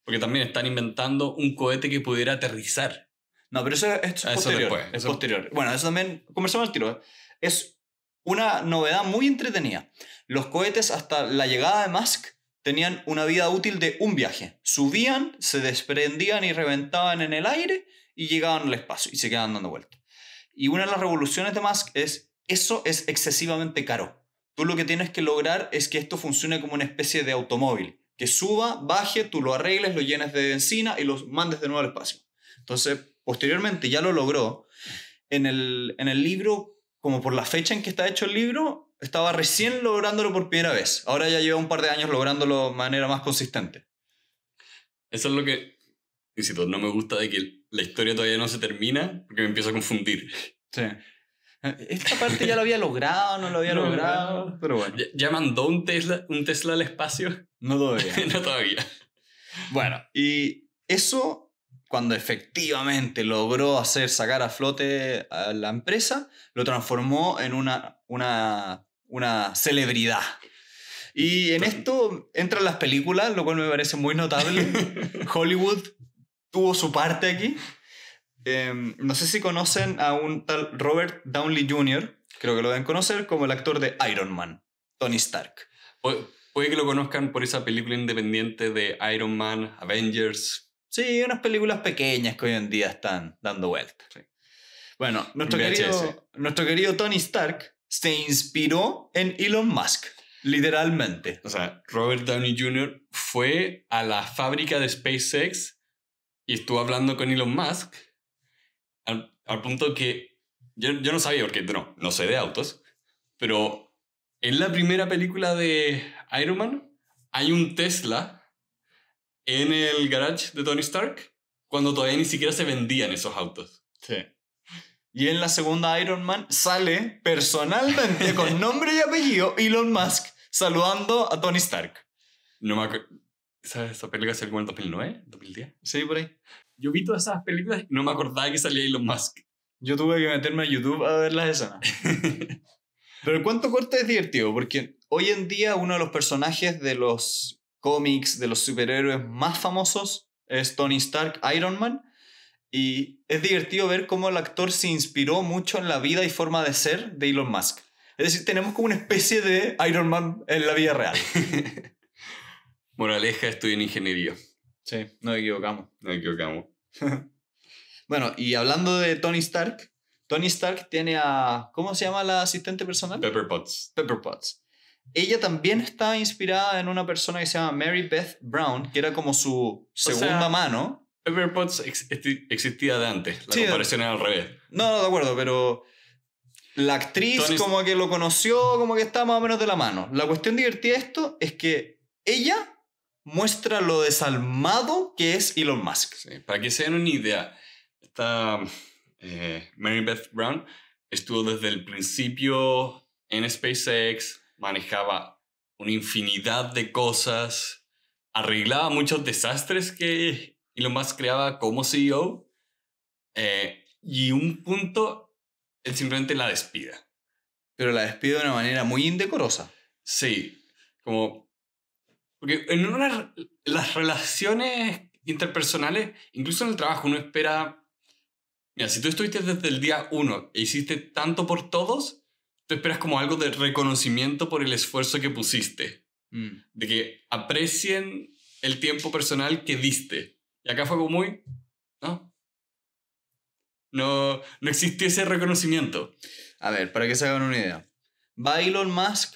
Porque también están inventando un cohete que pudiera aterrizar. No, pero eso, es posterior. eso... posterior. Bueno, eso también, conversamos al tiro. ¿eh? Es una novedad muy entretenida. Los cohetes hasta la llegada de Musk tenían una vida útil de un viaje. Subían, se desprendían y reventaban en el aire y llegaban al espacio y se quedaban dando vueltas. Y una de las revoluciones de Musk es, eso es excesivamente caro. Tú lo que tienes que lograr es que esto funcione como una especie de automóvil, que suba, baje, tú lo arregles, lo llenes de encina y los mandes de nuevo al espacio. Entonces, posteriormente ya lo logró. En el, en el libro, como por la fecha en que está hecho el libro, estaba recién lográndolo por primera vez. Ahora ya lleva un par de años lográndolo de manera más consistente. Eso es lo que, insisto, no me gusta de que la historia todavía no se termina porque me empiezo a confundir. Sí. Eh, esta parte ya lo había logrado, no lo había logrado, pero bueno. ¿Ya, mandó un Tesla, un Tesla al espacio? No todavía. [LAUGHS] no todavía. Bueno, y eso, cuando efectivamente logró hacer sacar a flote a la empresa, lo transformó en una, una una celebridad. Y en esto entran las películas, lo cual me parece muy notable. [LAUGHS] Hollywood tuvo su parte aquí. Em, no sé si conocen a un tal Robert Downey Jr., creo que lo deben conocer como el actor de Iron Man, Tony Stark. puede que lo conozcan por esa película independiente de Iron Man, Avengers. Sí, unas películas pequeñas que hoy en día están dando vuelta Bueno, nuestro querido, nuestro querido Tony Stark se inspiró en Elon Musk, literalmente. O sea, Robert Downey Jr. fue a la fábrica de SpaceX y estuvo hablando con Elon Musk al, punto que yo, no sabía, porque no, no sé de autos, pero en la primera película de Iron Man hay un Tesla en el garage de Tony Stark cuando todavía ni siquiera se vendían esos autos. Sí. Y en la segunda Iron Man sale personalmente con nombre y apellido Elon Musk saludando a Tony Stark. No me ¿Esa película salió en 2009? ¿2010? Sí, por ahí. Yo vi todas esas películas y no me acordaba que salía Elon Musk. Yo tuve que meterme a YouTube a ver esa. [LAUGHS] Pero cuánto cuento corto es divertido, porque hoy en día uno de los personajes de los cómics, de los superhéroes más famosos es Tony Stark, Iron Man, y es divertido ver cómo el actor se inspiró mucho en la vida y forma de ser de Elon Musk. Es decir, tenemos como una especie de Iron Man en la vida real. [LAUGHS] Moraleja, en ingeniería. Sí, no equivocamos. no equivocamos. [LAUGHS] bueno, y hablando de Tony Stark, Tony Stark tiene a. ¿Cómo se llama la asistente personal? Pepper Potts. Pepper Potts. Ella también está inspirada en una persona que se llama Mary Beth Brown, que era como su segunda mano. AirPods existía de antes. La comparación era al revés. No, no, de acuerdo, pero. La actriz como que lo conoció, como que está más o menos de la mano. La cuestión divertida de esto es que ella muestra lo desalmado que es Elon Musk. para que se den una idea, esta eh, Mary Beth Brown estuvo desde el principio en SpaceX, manejaba una infinidad de cosas, arreglaba muchos desastres que y lo más creaba como CEO eh, y un punto él simplemente la despida. Pero la despide de una manera muy indecorosa. Sí, como... Porque en una, las relaciones interpersonales, incluso en el trabajo, uno espera... Mira, si tú estuviste desde el día uno e hiciste tanto por todos, tú esperas como algo de reconocimiento por el esfuerzo que pusiste. Mm. De que aprecien el tiempo personal que diste. Y acá fue como muy, ¿no? No, no ese reconocimiento. A ver, para que se hagan una idea. Va Musk,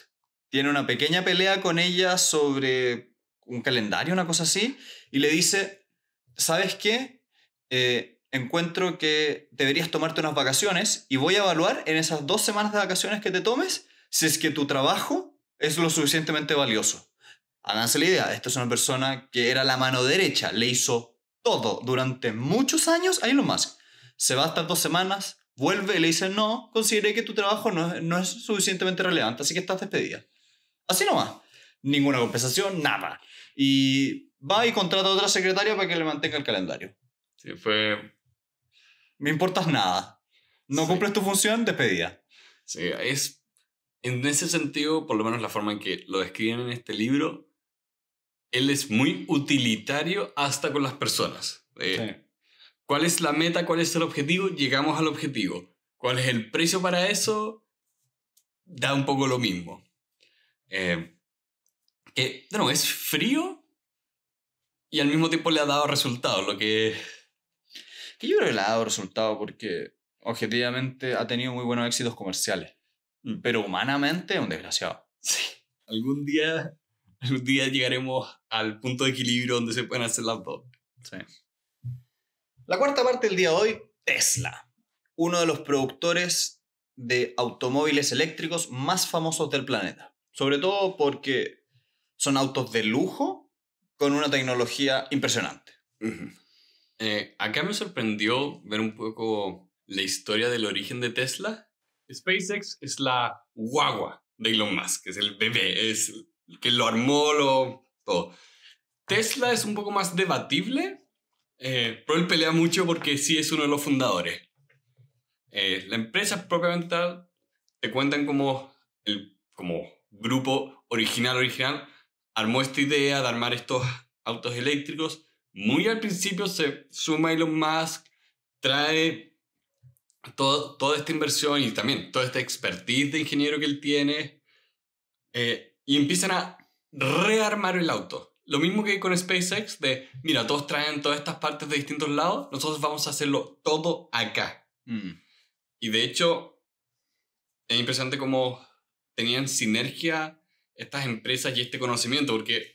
tiene una pequeña pelea con ella sobre un calendario, una cosa así, y le dice, ¿sabes qué? Eh, encuentro que deberías tomarte unas vacaciones y voy a evaluar en esas dos semanas de vacaciones que te tomes si es que tu trabajo es lo suficientemente valioso. Háganse la idea, esta es una persona que era la mano derecha, le hizo todo durante muchos años a Elon Musk. Se va hasta dos semanas, vuelve y le dice, no, consideré que tu trabajo no es, suficientemente relevante, así que estás despedida. Así nomás. Ninguna compensación, nada. Y va y contrata a otra secretaria para que le mantenga el calendario. Sí, fue... Me importas nada. No cumples tu función, despedida. Sí, es... En ese sentido, por lo menos la forma en que lo describen en este libro, él es muy utilitario hasta con las personas. Eh, ¿Cuál es la meta? ¿Cuál es el objetivo? Llegamos al objetivo. ¿Cuál es el precio para eso? Da un poco lo mismo. Eh, que, no, es frío y al mismo tiempo le ha dado resultados, lo que... Que yo creo que le ha dado resultado porque objetivamente ha tenido muy buenos éxitos comerciales. Mm. Pero humanamente es un desgraciado. Sí. Algún día algún [LAUGHS] día llegaremos al punto de equilibrio donde se pueden hacer las dos. La cuarta parte del día de hoy, Tesla, uno de los productores de automóviles eléctricos más famosos del planeta. Sobre todo porque son autos de lujo con una tecnología impresionante. Eh, acá me sorprendió ver un poco la historia del origen de Tesla. SpaceX es la guagua de Elon Musk, es el bebé, es que lo armó, lo, todo. Tesla es un poco más debatible, eh, pero él pelea mucho porque sí es uno de los fundadores. Eh, la empresa propiamente tal te cuentan como el como grupo original, original, armó esta idea de armar estos autos eléctricos. Muy al principio se suma Elon Musk, trae todo, toda esta inversión y también toda esta expertise de ingeniero que él tiene. Eh, y empiezan a rearmar el auto. Lo mismo que con SpaceX, de, mira, todos traen todas estas partes de distintos lados, nosotros vamos a hacerlo todo acá. Mm. Y de hecho, es impresionante cómo tenían sinergia estas empresas y este conocimiento, porque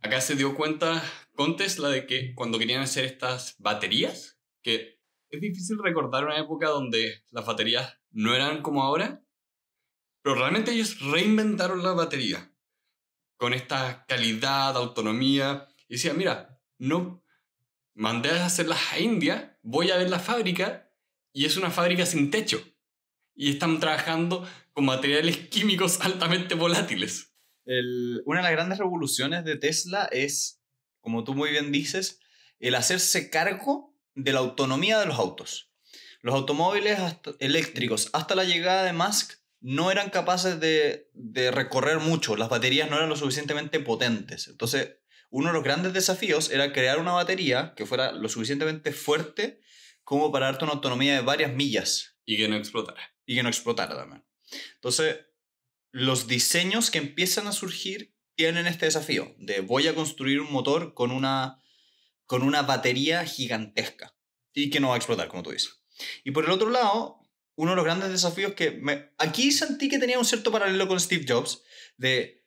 acá se dio cuenta con Tesla de que cuando querían hacer estas baterías, que es difícil recordar una época donde las baterías no eran como ahora, pero realmente ellos reinventaron la batería con esta calidad, autonomía. Y decían, mira, no mandé a hacerlas a India, voy a ver la fábrica y es una fábrica sin techo. Y están trabajando con materiales químicos altamente volátiles. una de las grandes revoluciones de Tesla es, como tú muy bien dices, el hacerse cargo de la autonomía de los autos. Los automóviles eléctricos, hasta la llegada de Musk, no eran capaces de, recorrer mucho, las baterías no eran lo suficientemente potentes. Entonces, uno de los grandes desafíos era crear una batería que fuera lo suficientemente fuerte como para darte una autonomía de varias millas. Y que no explotara. Y que no explotara también. Entonces, los diseños que empiezan a surgir tienen este desafío de voy a construir un motor con una, con una batería gigantesca y que no va a explotar, como tú dices. Y por el otro lado, uno de los grandes desafíos que me... aquí sentí que tenía un cierto paralelo con Steve Jobs, de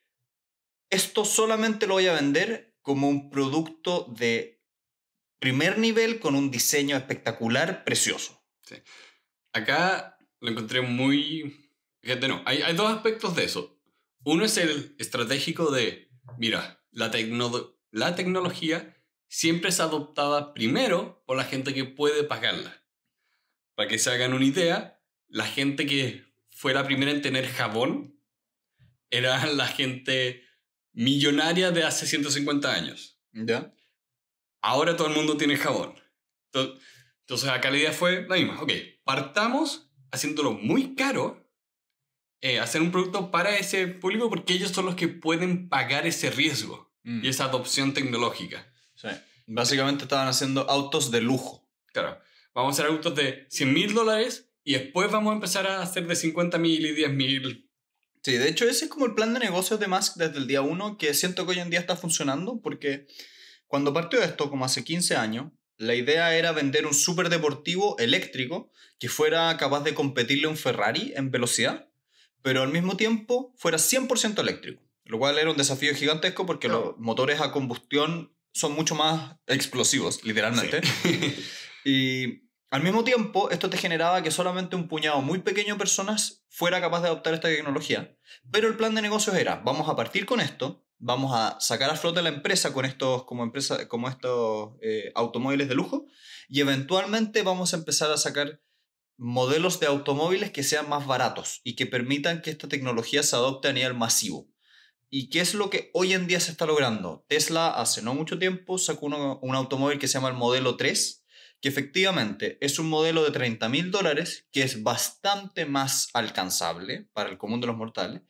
esto solamente lo voy a vender como un producto de primer nivel con un diseño espectacular, precioso. Acá lo encontré muy... Fíjate, no, hay, dos aspectos de eso. Uno es el estratégico de, mira, la, la tecnología siempre es adoptada primero por la gente que puede pagarla. Para que se hagan una idea, la gente que fue la primera en tener jabón era la gente millonaria de hace 150 años. ¿Ya? Ahora todo el mundo tiene jabón. Entonces acá la idea fue la misma. Ok, partamos haciéndolo muy caro, eh, hacer un producto para ese público porque ellos son los que pueden pagar ese riesgo mm. y esa adopción tecnológica. Sí. Básicamente estaban haciendo autos de lujo. Claro. Vamos a hacer autos de 100 mil dólares y después vamos a empezar a hacer de 50.000 y 10.000. Sí, de hecho ese es como el plan de negocios de Musk desde el día 1, que siento que hoy en día está funcionando, porque cuando partió esto, como hace 15 años, la idea era vender un super deportivo eléctrico que fuera capaz de competirle a un Ferrari en velocidad, pero al mismo tiempo fuera 100% eléctrico, lo cual era un desafío gigantesco porque los motores a combustión son mucho más explosivos, literalmente. [LAUGHS] y al mismo tiempo, esto te generaba que solamente un puñado muy pequeño de personas fuera capaz de adoptar esta tecnología. Pero el plan de negocios era, vamos a partir con esto, vamos a sacar a flote la empresa con estos, como empresa, como estos eh, automóviles de lujo y eventualmente vamos a empezar a sacar modelos de automóviles que sean más baratos y que permitan que esta tecnología se adopte a nivel masivo. ¿Y qué es lo que hoy en día se está logrando? Tesla hace no mucho tiempo sacó un automóvil que se llama el modelo 3, efectivamente es un modelo de 30 mil dólares que es bastante más alcanzable para el común de los mortales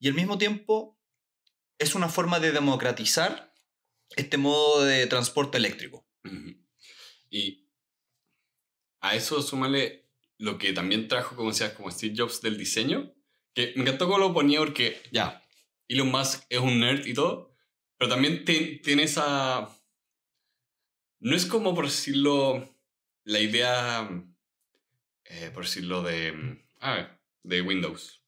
y al mismo tiempo es una forma de democratizar este modo de transporte eléctrico. Y a eso súmale lo que también trajo, como decías, como Steve Jobs del diseño, que me encantó cómo lo ponía porque ya, Elon Musk es un nerd y todo, pero también tiene esa... No es como por decirlo la idea, mm, eh, por decirlo, de, mm, a de Windows.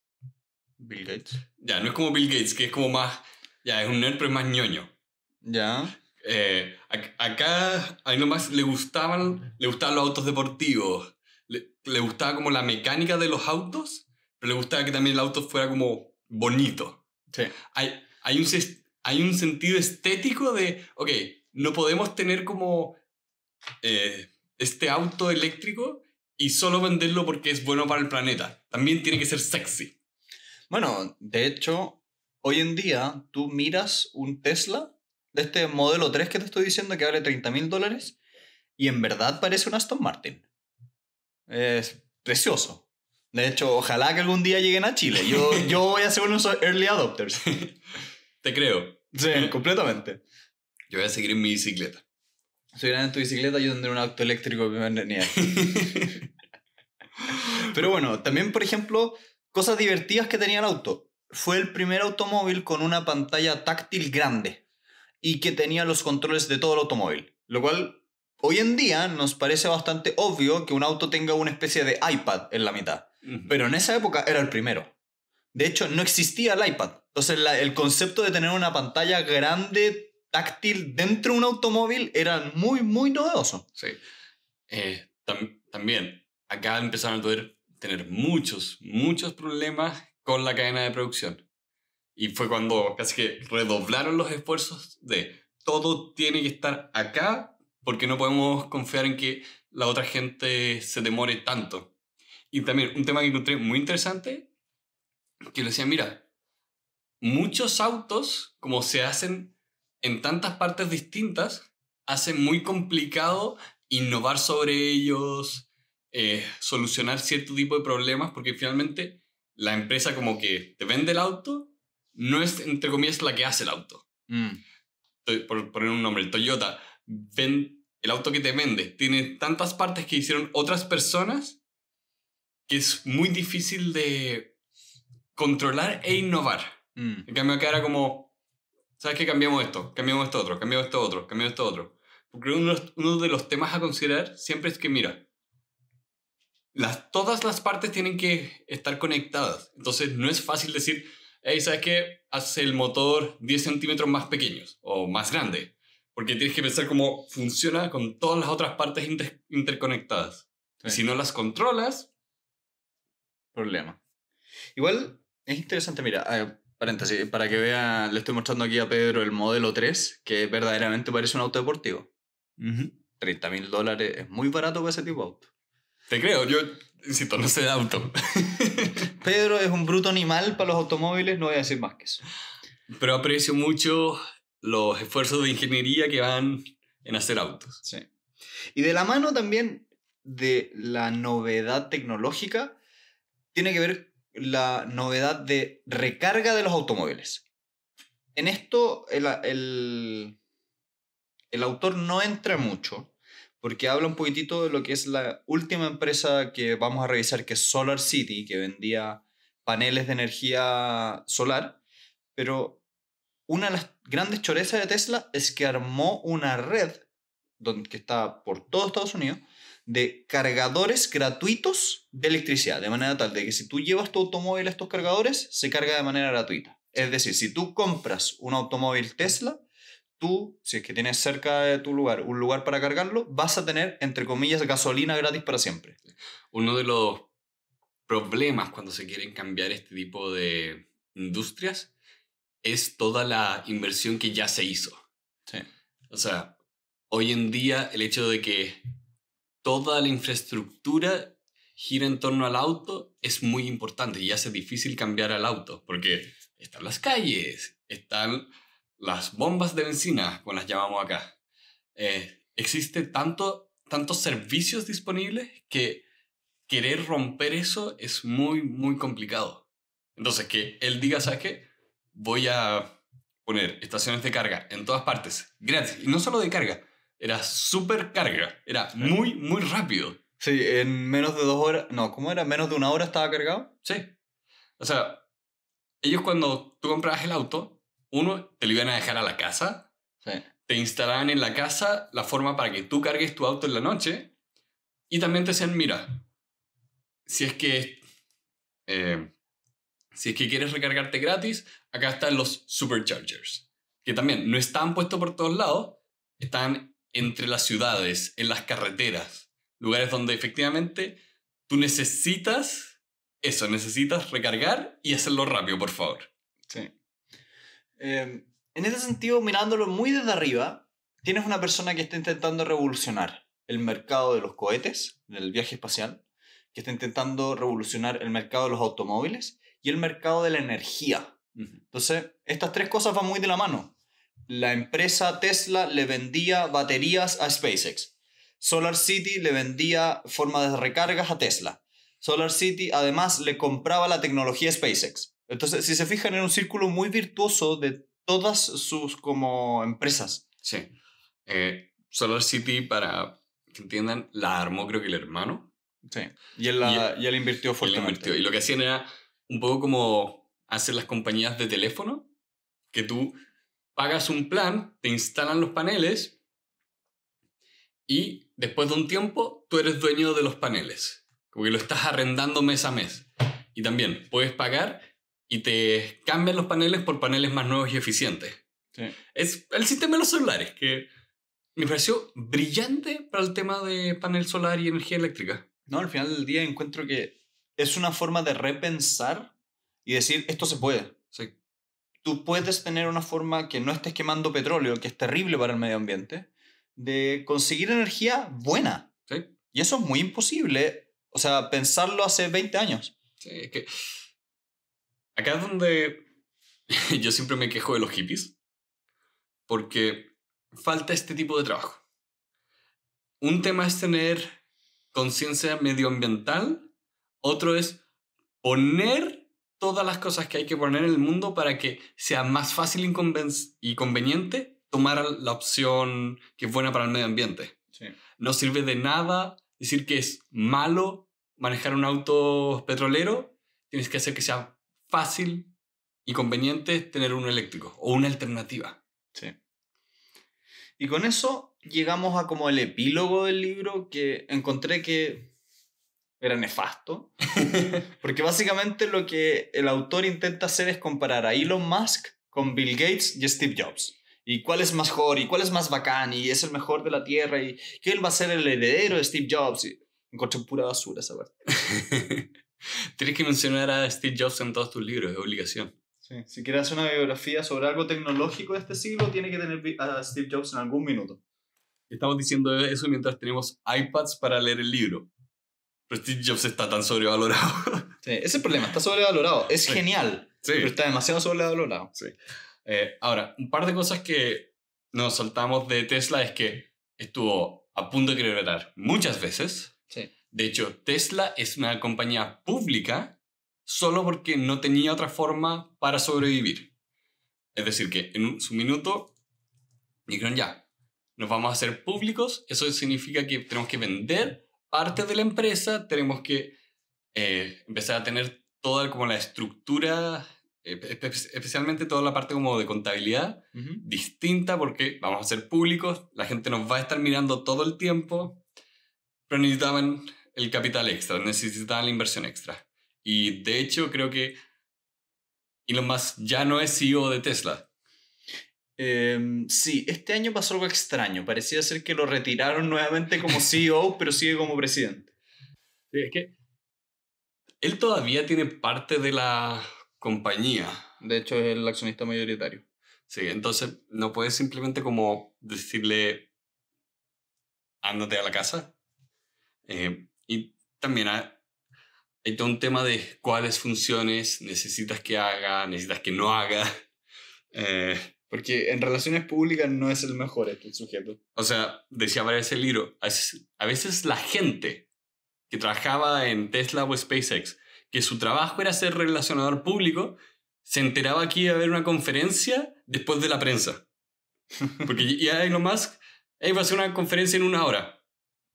Bill Gates. Ya, no es como Bill Gates, que es como más, ya, es un nerd, pero es más ñoño. Ya. Eh, acá a mí nomás le gustaban, le gustaban los autos deportivos, le, gustaba como la mecánica de los autos, pero le gustaba que también el auto fuera como bonito. Sí. Hay, hay, un, hay un sentido estético de, ok, no podemos tener como eh, este auto eléctrico y solo venderlo porque es bueno para el planeta. También tiene que ser sexy. Bueno, de hecho, hoy en día tú miras un Tesla de este modelo 3 que te estoy diciendo que vale 30 mil dólares y en verdad parece un Aston Martin. Es precioso. De hecho, ojalá que algún día lleguen a Chile. Yo, [LAUGHS] yo voy a ser uno de esos early adopters. [LAUGHS] Te creo. Sí, completamente. Yo voy a seguir en mi bicicleta soy grande en tu bicicleta, yo tendré un auto eléctrico [LAUGHS] Pero bueno, también, por ejemplo, cosas divertidas que tenía el auto. Fue el primer automóvil con una pantalla táctil grande y que tenía los controles de todo el automóvil. Lo cual, hoy en día, nos parece bastante obvio que un auto tenga una especie de iPad en la mitad. Pero en esa época era el primero. De hecho, no existía el iPad. Entonces, el concepto de tener una pantalla grande táctil dentro de un automóvil era muy, muy novedoso. Sí. Eh, también, acá empezaron a tener muchos, muchos problemas con la cadena de producción. Y fue cuando casi que redoblaron los esfuerzos de todo tiene que estar acá porque no podemos confiar en que la otra gente se demore tanto. Y también un tema que encontré muy interesante, que le decía, mira, muchos autos, como se hacen en tantas partes distintas hace muy complicado innovar sobre ellos, eh, solucionar cierto tipo de problemas, porque finalmente la empresa como que te vende el auto, no es, entre comillas, la que hace el auto. Mm. Por poner un nombre, el Toyota, el auto que te vende tiene tantas partes que hicieron otras personas que es muy difícil de controlar e innovar. Mm. En cambio acá era como, ¿Sabes qué? Cambiamos esto, cambiamos esto otro, cambiamos esto otro, cambiamos esto otro. Porque uno, de los temas a considerar siempre es que, mira, las, todas las partes tienen que estar conectadas. Entonces no es fácil decir, hey, ¿sabes qué? Haz el motor 10 centímetros más pequeños o más grande. Porque tienes que pensar cómo funciona con todas las otras partes interconectadas. Y si no las controlas... Problema. Igual es interesante, mira, eh, Paréntesis, para que vean, le estoy mostrando aquí a Pedro el modelo 3, que verdaderamente parece un auto deportivo. Uh 30 mil dólares es muy barato para ese tipo de auto. Te creo, yo insisto, no sé de auto. [LAUGHS] Pedro es un bruto animal para los automóviles, no voy a decir más que eso. Pero aprecio mucho los esfuerzos de ingeniería que van en hacer autos. Sí. Y de la mano también de la novedad tecnológica, tiene que ver la novedad de recarga de los automóviles. En esto el, el, autor no entra mucho, porque habla un poquitito de lo que es la última empresa que vamos a revisar, que es Solar City, que vendía paneles de energía solar, pero una de las grandes chorezas de Tesla es que armó una red donde, que está por todo Estados Unidos, de cargadores gratuitos de electricidad, de manera tal de que si tú llevas tu automóvil a estos cargadores, se carga de manera gratuita. Es decir, si tú compras un automóvil Tesla, tú, si es que tienes cerca de tu lugar un lugar para cargarlo, vas a tener, entre comillas, gasolina gratis para siempre. Uno de los problemas cuando se quieren cambiar este tipo de industrias es toda la inversión que ya se hizo. O sea, hoy en día el hecho de que toda la infraestructura gira en torno al auto es muy importante y hace difícil cambiar al auto porque están las calles, están las bombas de benzina, como las llamamos acá. Existen eh, existe tanto, tantos servicios disponibles que querer romper eso es muy, muy complicado. Entonces, que él diga, ¿sabes qué? Voy a poner estaciones de carga en todas partes, gratis, y no solo de carga, era súper carga. Era muy, muy rápido. Sí, en menos de dos horas. No, ¿cómo era? ¿Menos de una hora estaba cargado? Sí. O sea, ellos cuando tú comprabas el auto, uno, te lo iban a dejar a la casa. Sí. Te instalaban en la casa la forma para que tú cargues tu auto en la noche. Y también te decían, mira, si es que. Eh, si es que quieres recargarte gratis, acá están los superchargers. Que también no están puestos por todos lados, están entre las ciudades, en las carreteras, lugares donde efectivamente tú necesitas eso, necesitas recargar y hacerlo rápido, por favor. Sí. Em, en ese sentido, mirándolo muy desde arriba, tienes una persona que está intentando revolucionar el mercado de los cohetes, del viaje espacial, que está intentando revolucionar el mercado de los automóviles y el mercado de la energía. Entonces, estas tres cosas van muy de la mano la empresa Tesla le vendía baterías a SpaceX. Solar City le vendía forma de recargas a Tesla. Solar City además le compraba la tecnología a SpaceX. Entonces, si se fijan, era un círculo muy virtuoso de todas sus como empresas. Sí. Eh, Solar City, para que entiendan, la armó creo que el hermano. Sí. Y él, la, y él, y invirtió fuertemente. Y lo que hacían era un poco como hacen las compañías de teléfono, que tú pagas un plan, te instalan los paneles y después de un tiempo tú eres dueño de los paneles, como que lo estás arrendando mes a mes. Y también puedes pagar y te cambian los paneles por paneles más nuevos y eficientes. Es el sistema de los celulares que me pareció brillante para el tema de panel solar y energía eléctrica. No, al final del día encuentro que es una forma de repensar y decir esto se puede tú puedes tener una forma que no estés quemando petróleo, que es terrible para el medio ambiente, de conseguir energía buena. Y eso es muy imposible, o sea, pensarlo hace 20 años. Sí, es que acá es donde [LAUGHS] yo siempre me quejo de los hippies, porque falta este tipo de trabajo. Un tema es tener conciencia medioambiental, otro es poner todas las cosas que hay que poner en el mundo para que sea más fácil y conveniente tomar la opción que es buena para el medio ambiente. No sirve de nada decir que es malo manejar un auto petrolero, tienes que hacer que sea fácil y conveniente tener uno eléctrico o una alternativa. Y con eso llegamos a como el epílogo del libro que encontré que era nefasto. [LAUGHS] Porque básicamente lo que el autor intenta hacer es comparar a Elon Musk con Bill Gates y Steve Jobs. Y cuál es mejor, y cuál es más bacán, y es el mejor de la Tierra, y quién va a ser el heredero de Steve Jobs. Y coche pura basura esa parte. [LAUGHS] Tienes que mencionar a Steve Jobs en todos tus libros, es obligación. Sí. Si quieres hacer una biografía sobre algo tecnológico de este siglo, tiene que tener a Steve Jobs en algún minuto. Estamos diciendo eso mientras tenemos iPads para leer el libro. Pero Steve Jobs está tan sobrevalorado. [LAUGHS] Sí, ese es el problema, está sobrevalorado. Es genial, pero está demasiado sobrevalorado. Sí. Eh, ahora, un par de cosas que nos saltamos de Tesla es que estuvo a punto de quebrar muchas veces. Sí. De hecho, Tesla es una compañía pública solo porque no tenía otra forma para sobrevivir. Es decir, que en su minuto dijeron ya, nos vamos a hacer públicos, eso significa que tenemos que vender Parte de la empresa, tenemos que eh, empezar a tener toda como la estructura, eh, especialmente toda la parte como de contabilidad, distinta porque vamos a ser públicos, la gente nos va a estar mirando todo el tiempo, pero necesitaban el capital extra, necesitaban la inversión extra. Y de hecho creo que lo más ya no es CEO de Tesla, Em, sí, este año pasó algo extraño. Parecía ser que lo retiraron nuevamente como [LAUGHS] CEO, pero sigue como presidente. Sí, es que él todavía tiene parte de la compañía. De hecho, es el accionista mayoritario. Sí, entonces no puedes simplemente como decirle, ándate a la casa. Eh, y también hay, todo un tema de cuáles funciones necesitas que haga, necesitas que no haga. [LAUGHS] Eh, porque en relaciones públicas no es el mejor este sujeto. O sea, decía ese libro, a veces la gente que trabajaba en Tesla o SpaceX, que su trabajo era ser relacionador público, se enteraba aquí de a haber una conferencia después de la prensa. [LAUGHS] Porque ya Elon Musk iba a hacer una conferencia en una hora.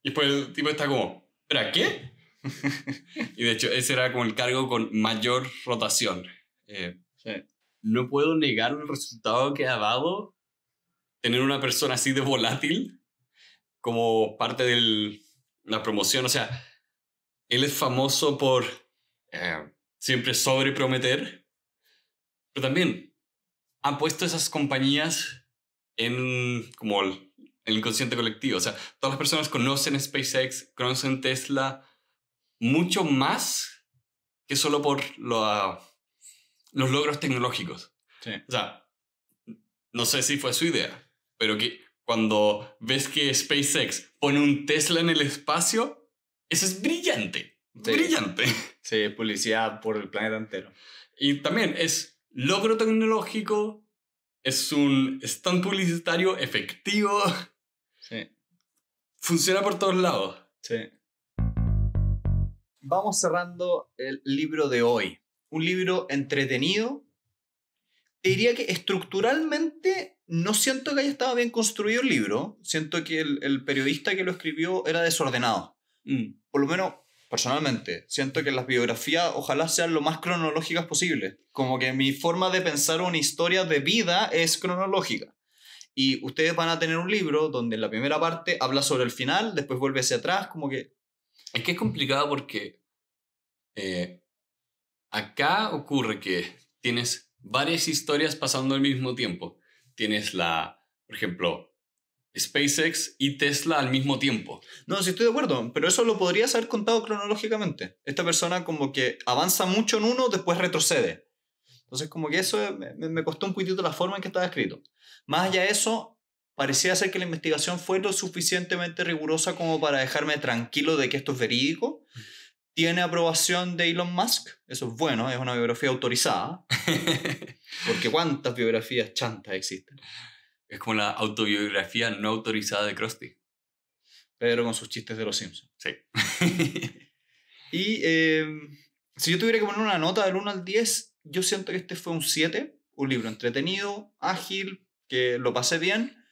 Y después el tipo está como, ¿pero qué? [LAUGHS] y de hecho, ese era como el cargo con mayor rotación. Eh, sí no puedo negar el resultado que ha dado tener una persona así de volátil como parte de la promoción. O sea, él es famoso por eh, siempre sobreprometer, pero también ha puesto esas compañías en como el, inconsciente colectivo. O sea, todas las personas conocen SpaceX, conocen Tesla, mucho más que solo por lo los logros tecnológicos. Sí. O sea, no sé si fue su idea, pero que cuando ves que SpaceX pone un Tesla en el espacio, eso es brillante. Brillante. Sí, publicidad por el planeta entero. Y también es logro tecnológico, es un stand publicitario efectivo. Sí. Funciona por todos lados. Sí. Vamos cerrando el libro de hoy un libro entretenido. Te diría que estructuralmente no siento que haya estado bien construido el libro. Siento que el, periodista que lo escribió era desordenado. Mm. Por lo menos personalmente. Siento que las biografías ojalá sean lo más cronológicas posible. Como que mi forma de pensar una historia de vida es cronológica. Y ustedes van a tener un libro donde la primera parte habla sobre el final, después vuelve hacia atrás, como que... Es que es complicado porque eh, Acá ocurre que tienes varias historias pasando al mismo tiempo. Tienes la, por ejemplo, SpaceX y Tesla al mismo tiempo. No, sí estoy de acuerdo, pero eso lo podrías haber contado cronológicamente. Esta persona como que avanza mucho en uno, después retrocede. Entonces como que eso me, costó un poquitito la forma en que estaba escrito. Más allá de eso, parecía ser que la investigación fue lo suficientemente rigurosa como para dejarme tranquilo de que esto es verídico tiene aprobación de Elon Musk, eso es bueno, es una biografía autorizada, [LAUGHS] porque ¿cuántas biografías chantas existen? Es como la autobiografía no autorizada de Krusty. Pedro con sus chistes de los Simpsons. Sí. [LAUGHS] y em, si yo tuviera que poner una nota del 1 al 10, yo siento que este fue un 7, un libro entretenido, ágil, que lo pasé bien,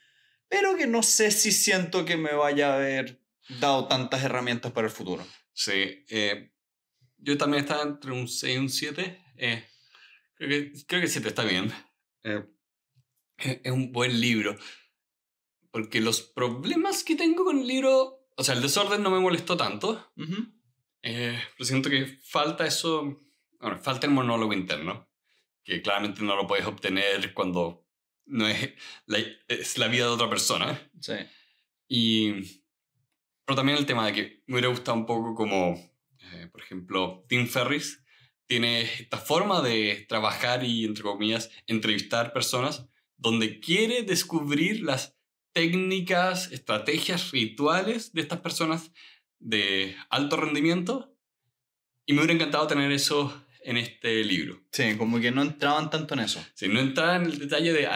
pero que no sé si siento que me vaya a haber dado tantas herramientas para el futuro. Sí. Eh, yo también estaba entre un 6 y un 7. Eh, creo, que, creo que 7 está bien. Eh, e-, es un buen libro. Porque los problemas que tengo con el libro. O sea, el desorden no me molestó tanto. pero siento que falta eso. falta el monólogo interno. Que claramente no lo puedes obtener cuando no es es la vida de otra persona. Sí. Y pero también el tema de que me hubiera gustado un poco como, eh, por ejemplo, Tim Ferris tiene esta forma de trabajar y, entre comillas, entrevistar personas donde quiere descubrir las técnicas, estrategias, rituales de estas personas de alto rendimiento. Y me hubiera encantado tener eso en este libro. Sí, como que no entraban tanto en eso. Sí, no entraban en el detalle de,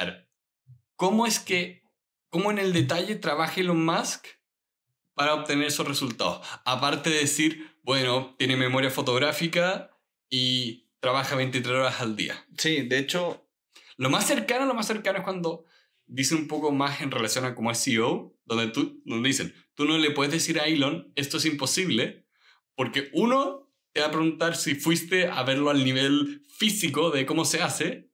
¿cómo es que, cómo en el detalle trabaja Elon Musk para obtener esos resultados. Aparte de decir, bueno, tiene memoria fotográfica y trabaja 23 horas al día. Sí, de hecho... Lo más cercano, lo más cercano es cuando dice un poco más en relación a como es CEO, donde, tú, donde dicen, tú no le puedes decir a Elon, esto es imposible, porque uno te va a preguntar si fuiste a verlo al nivel físico de cómo se hace,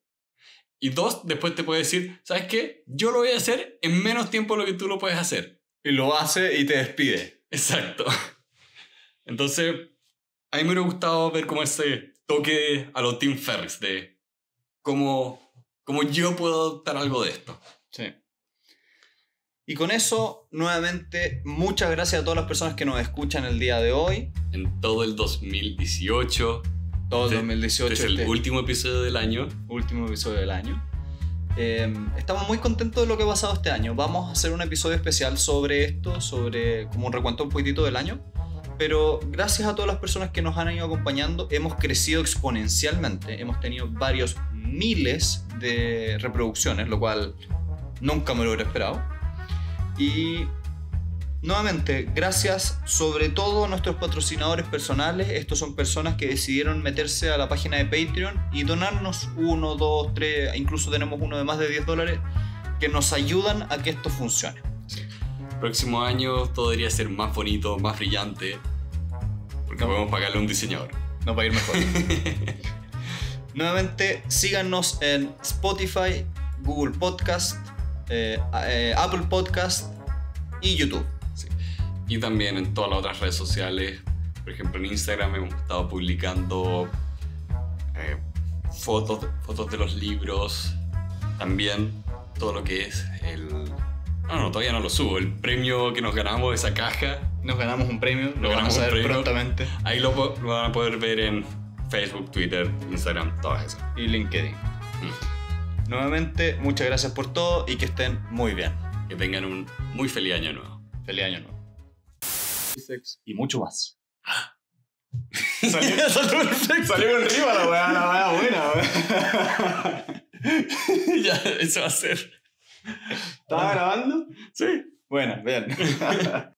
y dos, después te puede decir, ¿sabes qué? Yo lo voy a hacer en menos tiempo de lo que tú lo puedes hacer y lo hace y te despide. Exacto. Entonces, a mí me hubiera gustado ver como ese toque a los Tim Ferris de cómo, cómo yo puedo adoptar algo de esto. Sí. Y con eso, nuevamente, muchas gracias a todas las personas que nos escuchan el día de hoy. En todo el 2018. Todo el 2018. Este este es el este último episodio del año. Último episodio del año. Em, estamos muy contentos de lo que ha pasado este año. Vamos a hacer un episodio especial sobre esto, sobre como un recuento un poquitito del año. Pero gracias a todas las personas que nos han ido acompañando, hemos crecido exponencialmente. Hemos tenido varios miles de reproducciones, lo cual nunca me lo hubiera esperado. Y Nuevamente, gracias sobre todo a nuestros patrocinadores personales. Estos son personas que decidieron meterse a la página de Patreon y donarnos uno, dos, tres, incluso tenemos uno de más de 10 dólares, que nos ayudan a que esto funcione. Próximo año todo debería ser más bonito, más brillante, porque no. podemos pagarle a un diseñador. Nos va a ir mejor. [LAUGHS] Nuevamente, síganos en Spotify, Google Podcast, eh, eh, Apple Podcast y YouTube y también en todas las otras redes sociales. Por ejemplo, en Instagram hemos estado publicando eh, fotos, fotos de los libros, también todo lo que es el... No, no, todavía no lo subo. El premio que nos ganamos, esa caja. Nos ganamos un premio, lo, vamos a ver prontamente. Ahí lo, van a poder ver en Facebook, Twitter, Instagram, todas esas. Y LinkedIn. Mm. Nuevamente, muchas gracias por todo y que estén muy bien. Que tengan un muy feliz año nuevo. Feliz año nuevo y mucho más. [LAUGHS] Salió, [LAUGHS] salió con arriba la weá, la weá buena, [LAUGHS] ya, eso va a ser. ¿Estaba grabando? Sí. Buena, bien.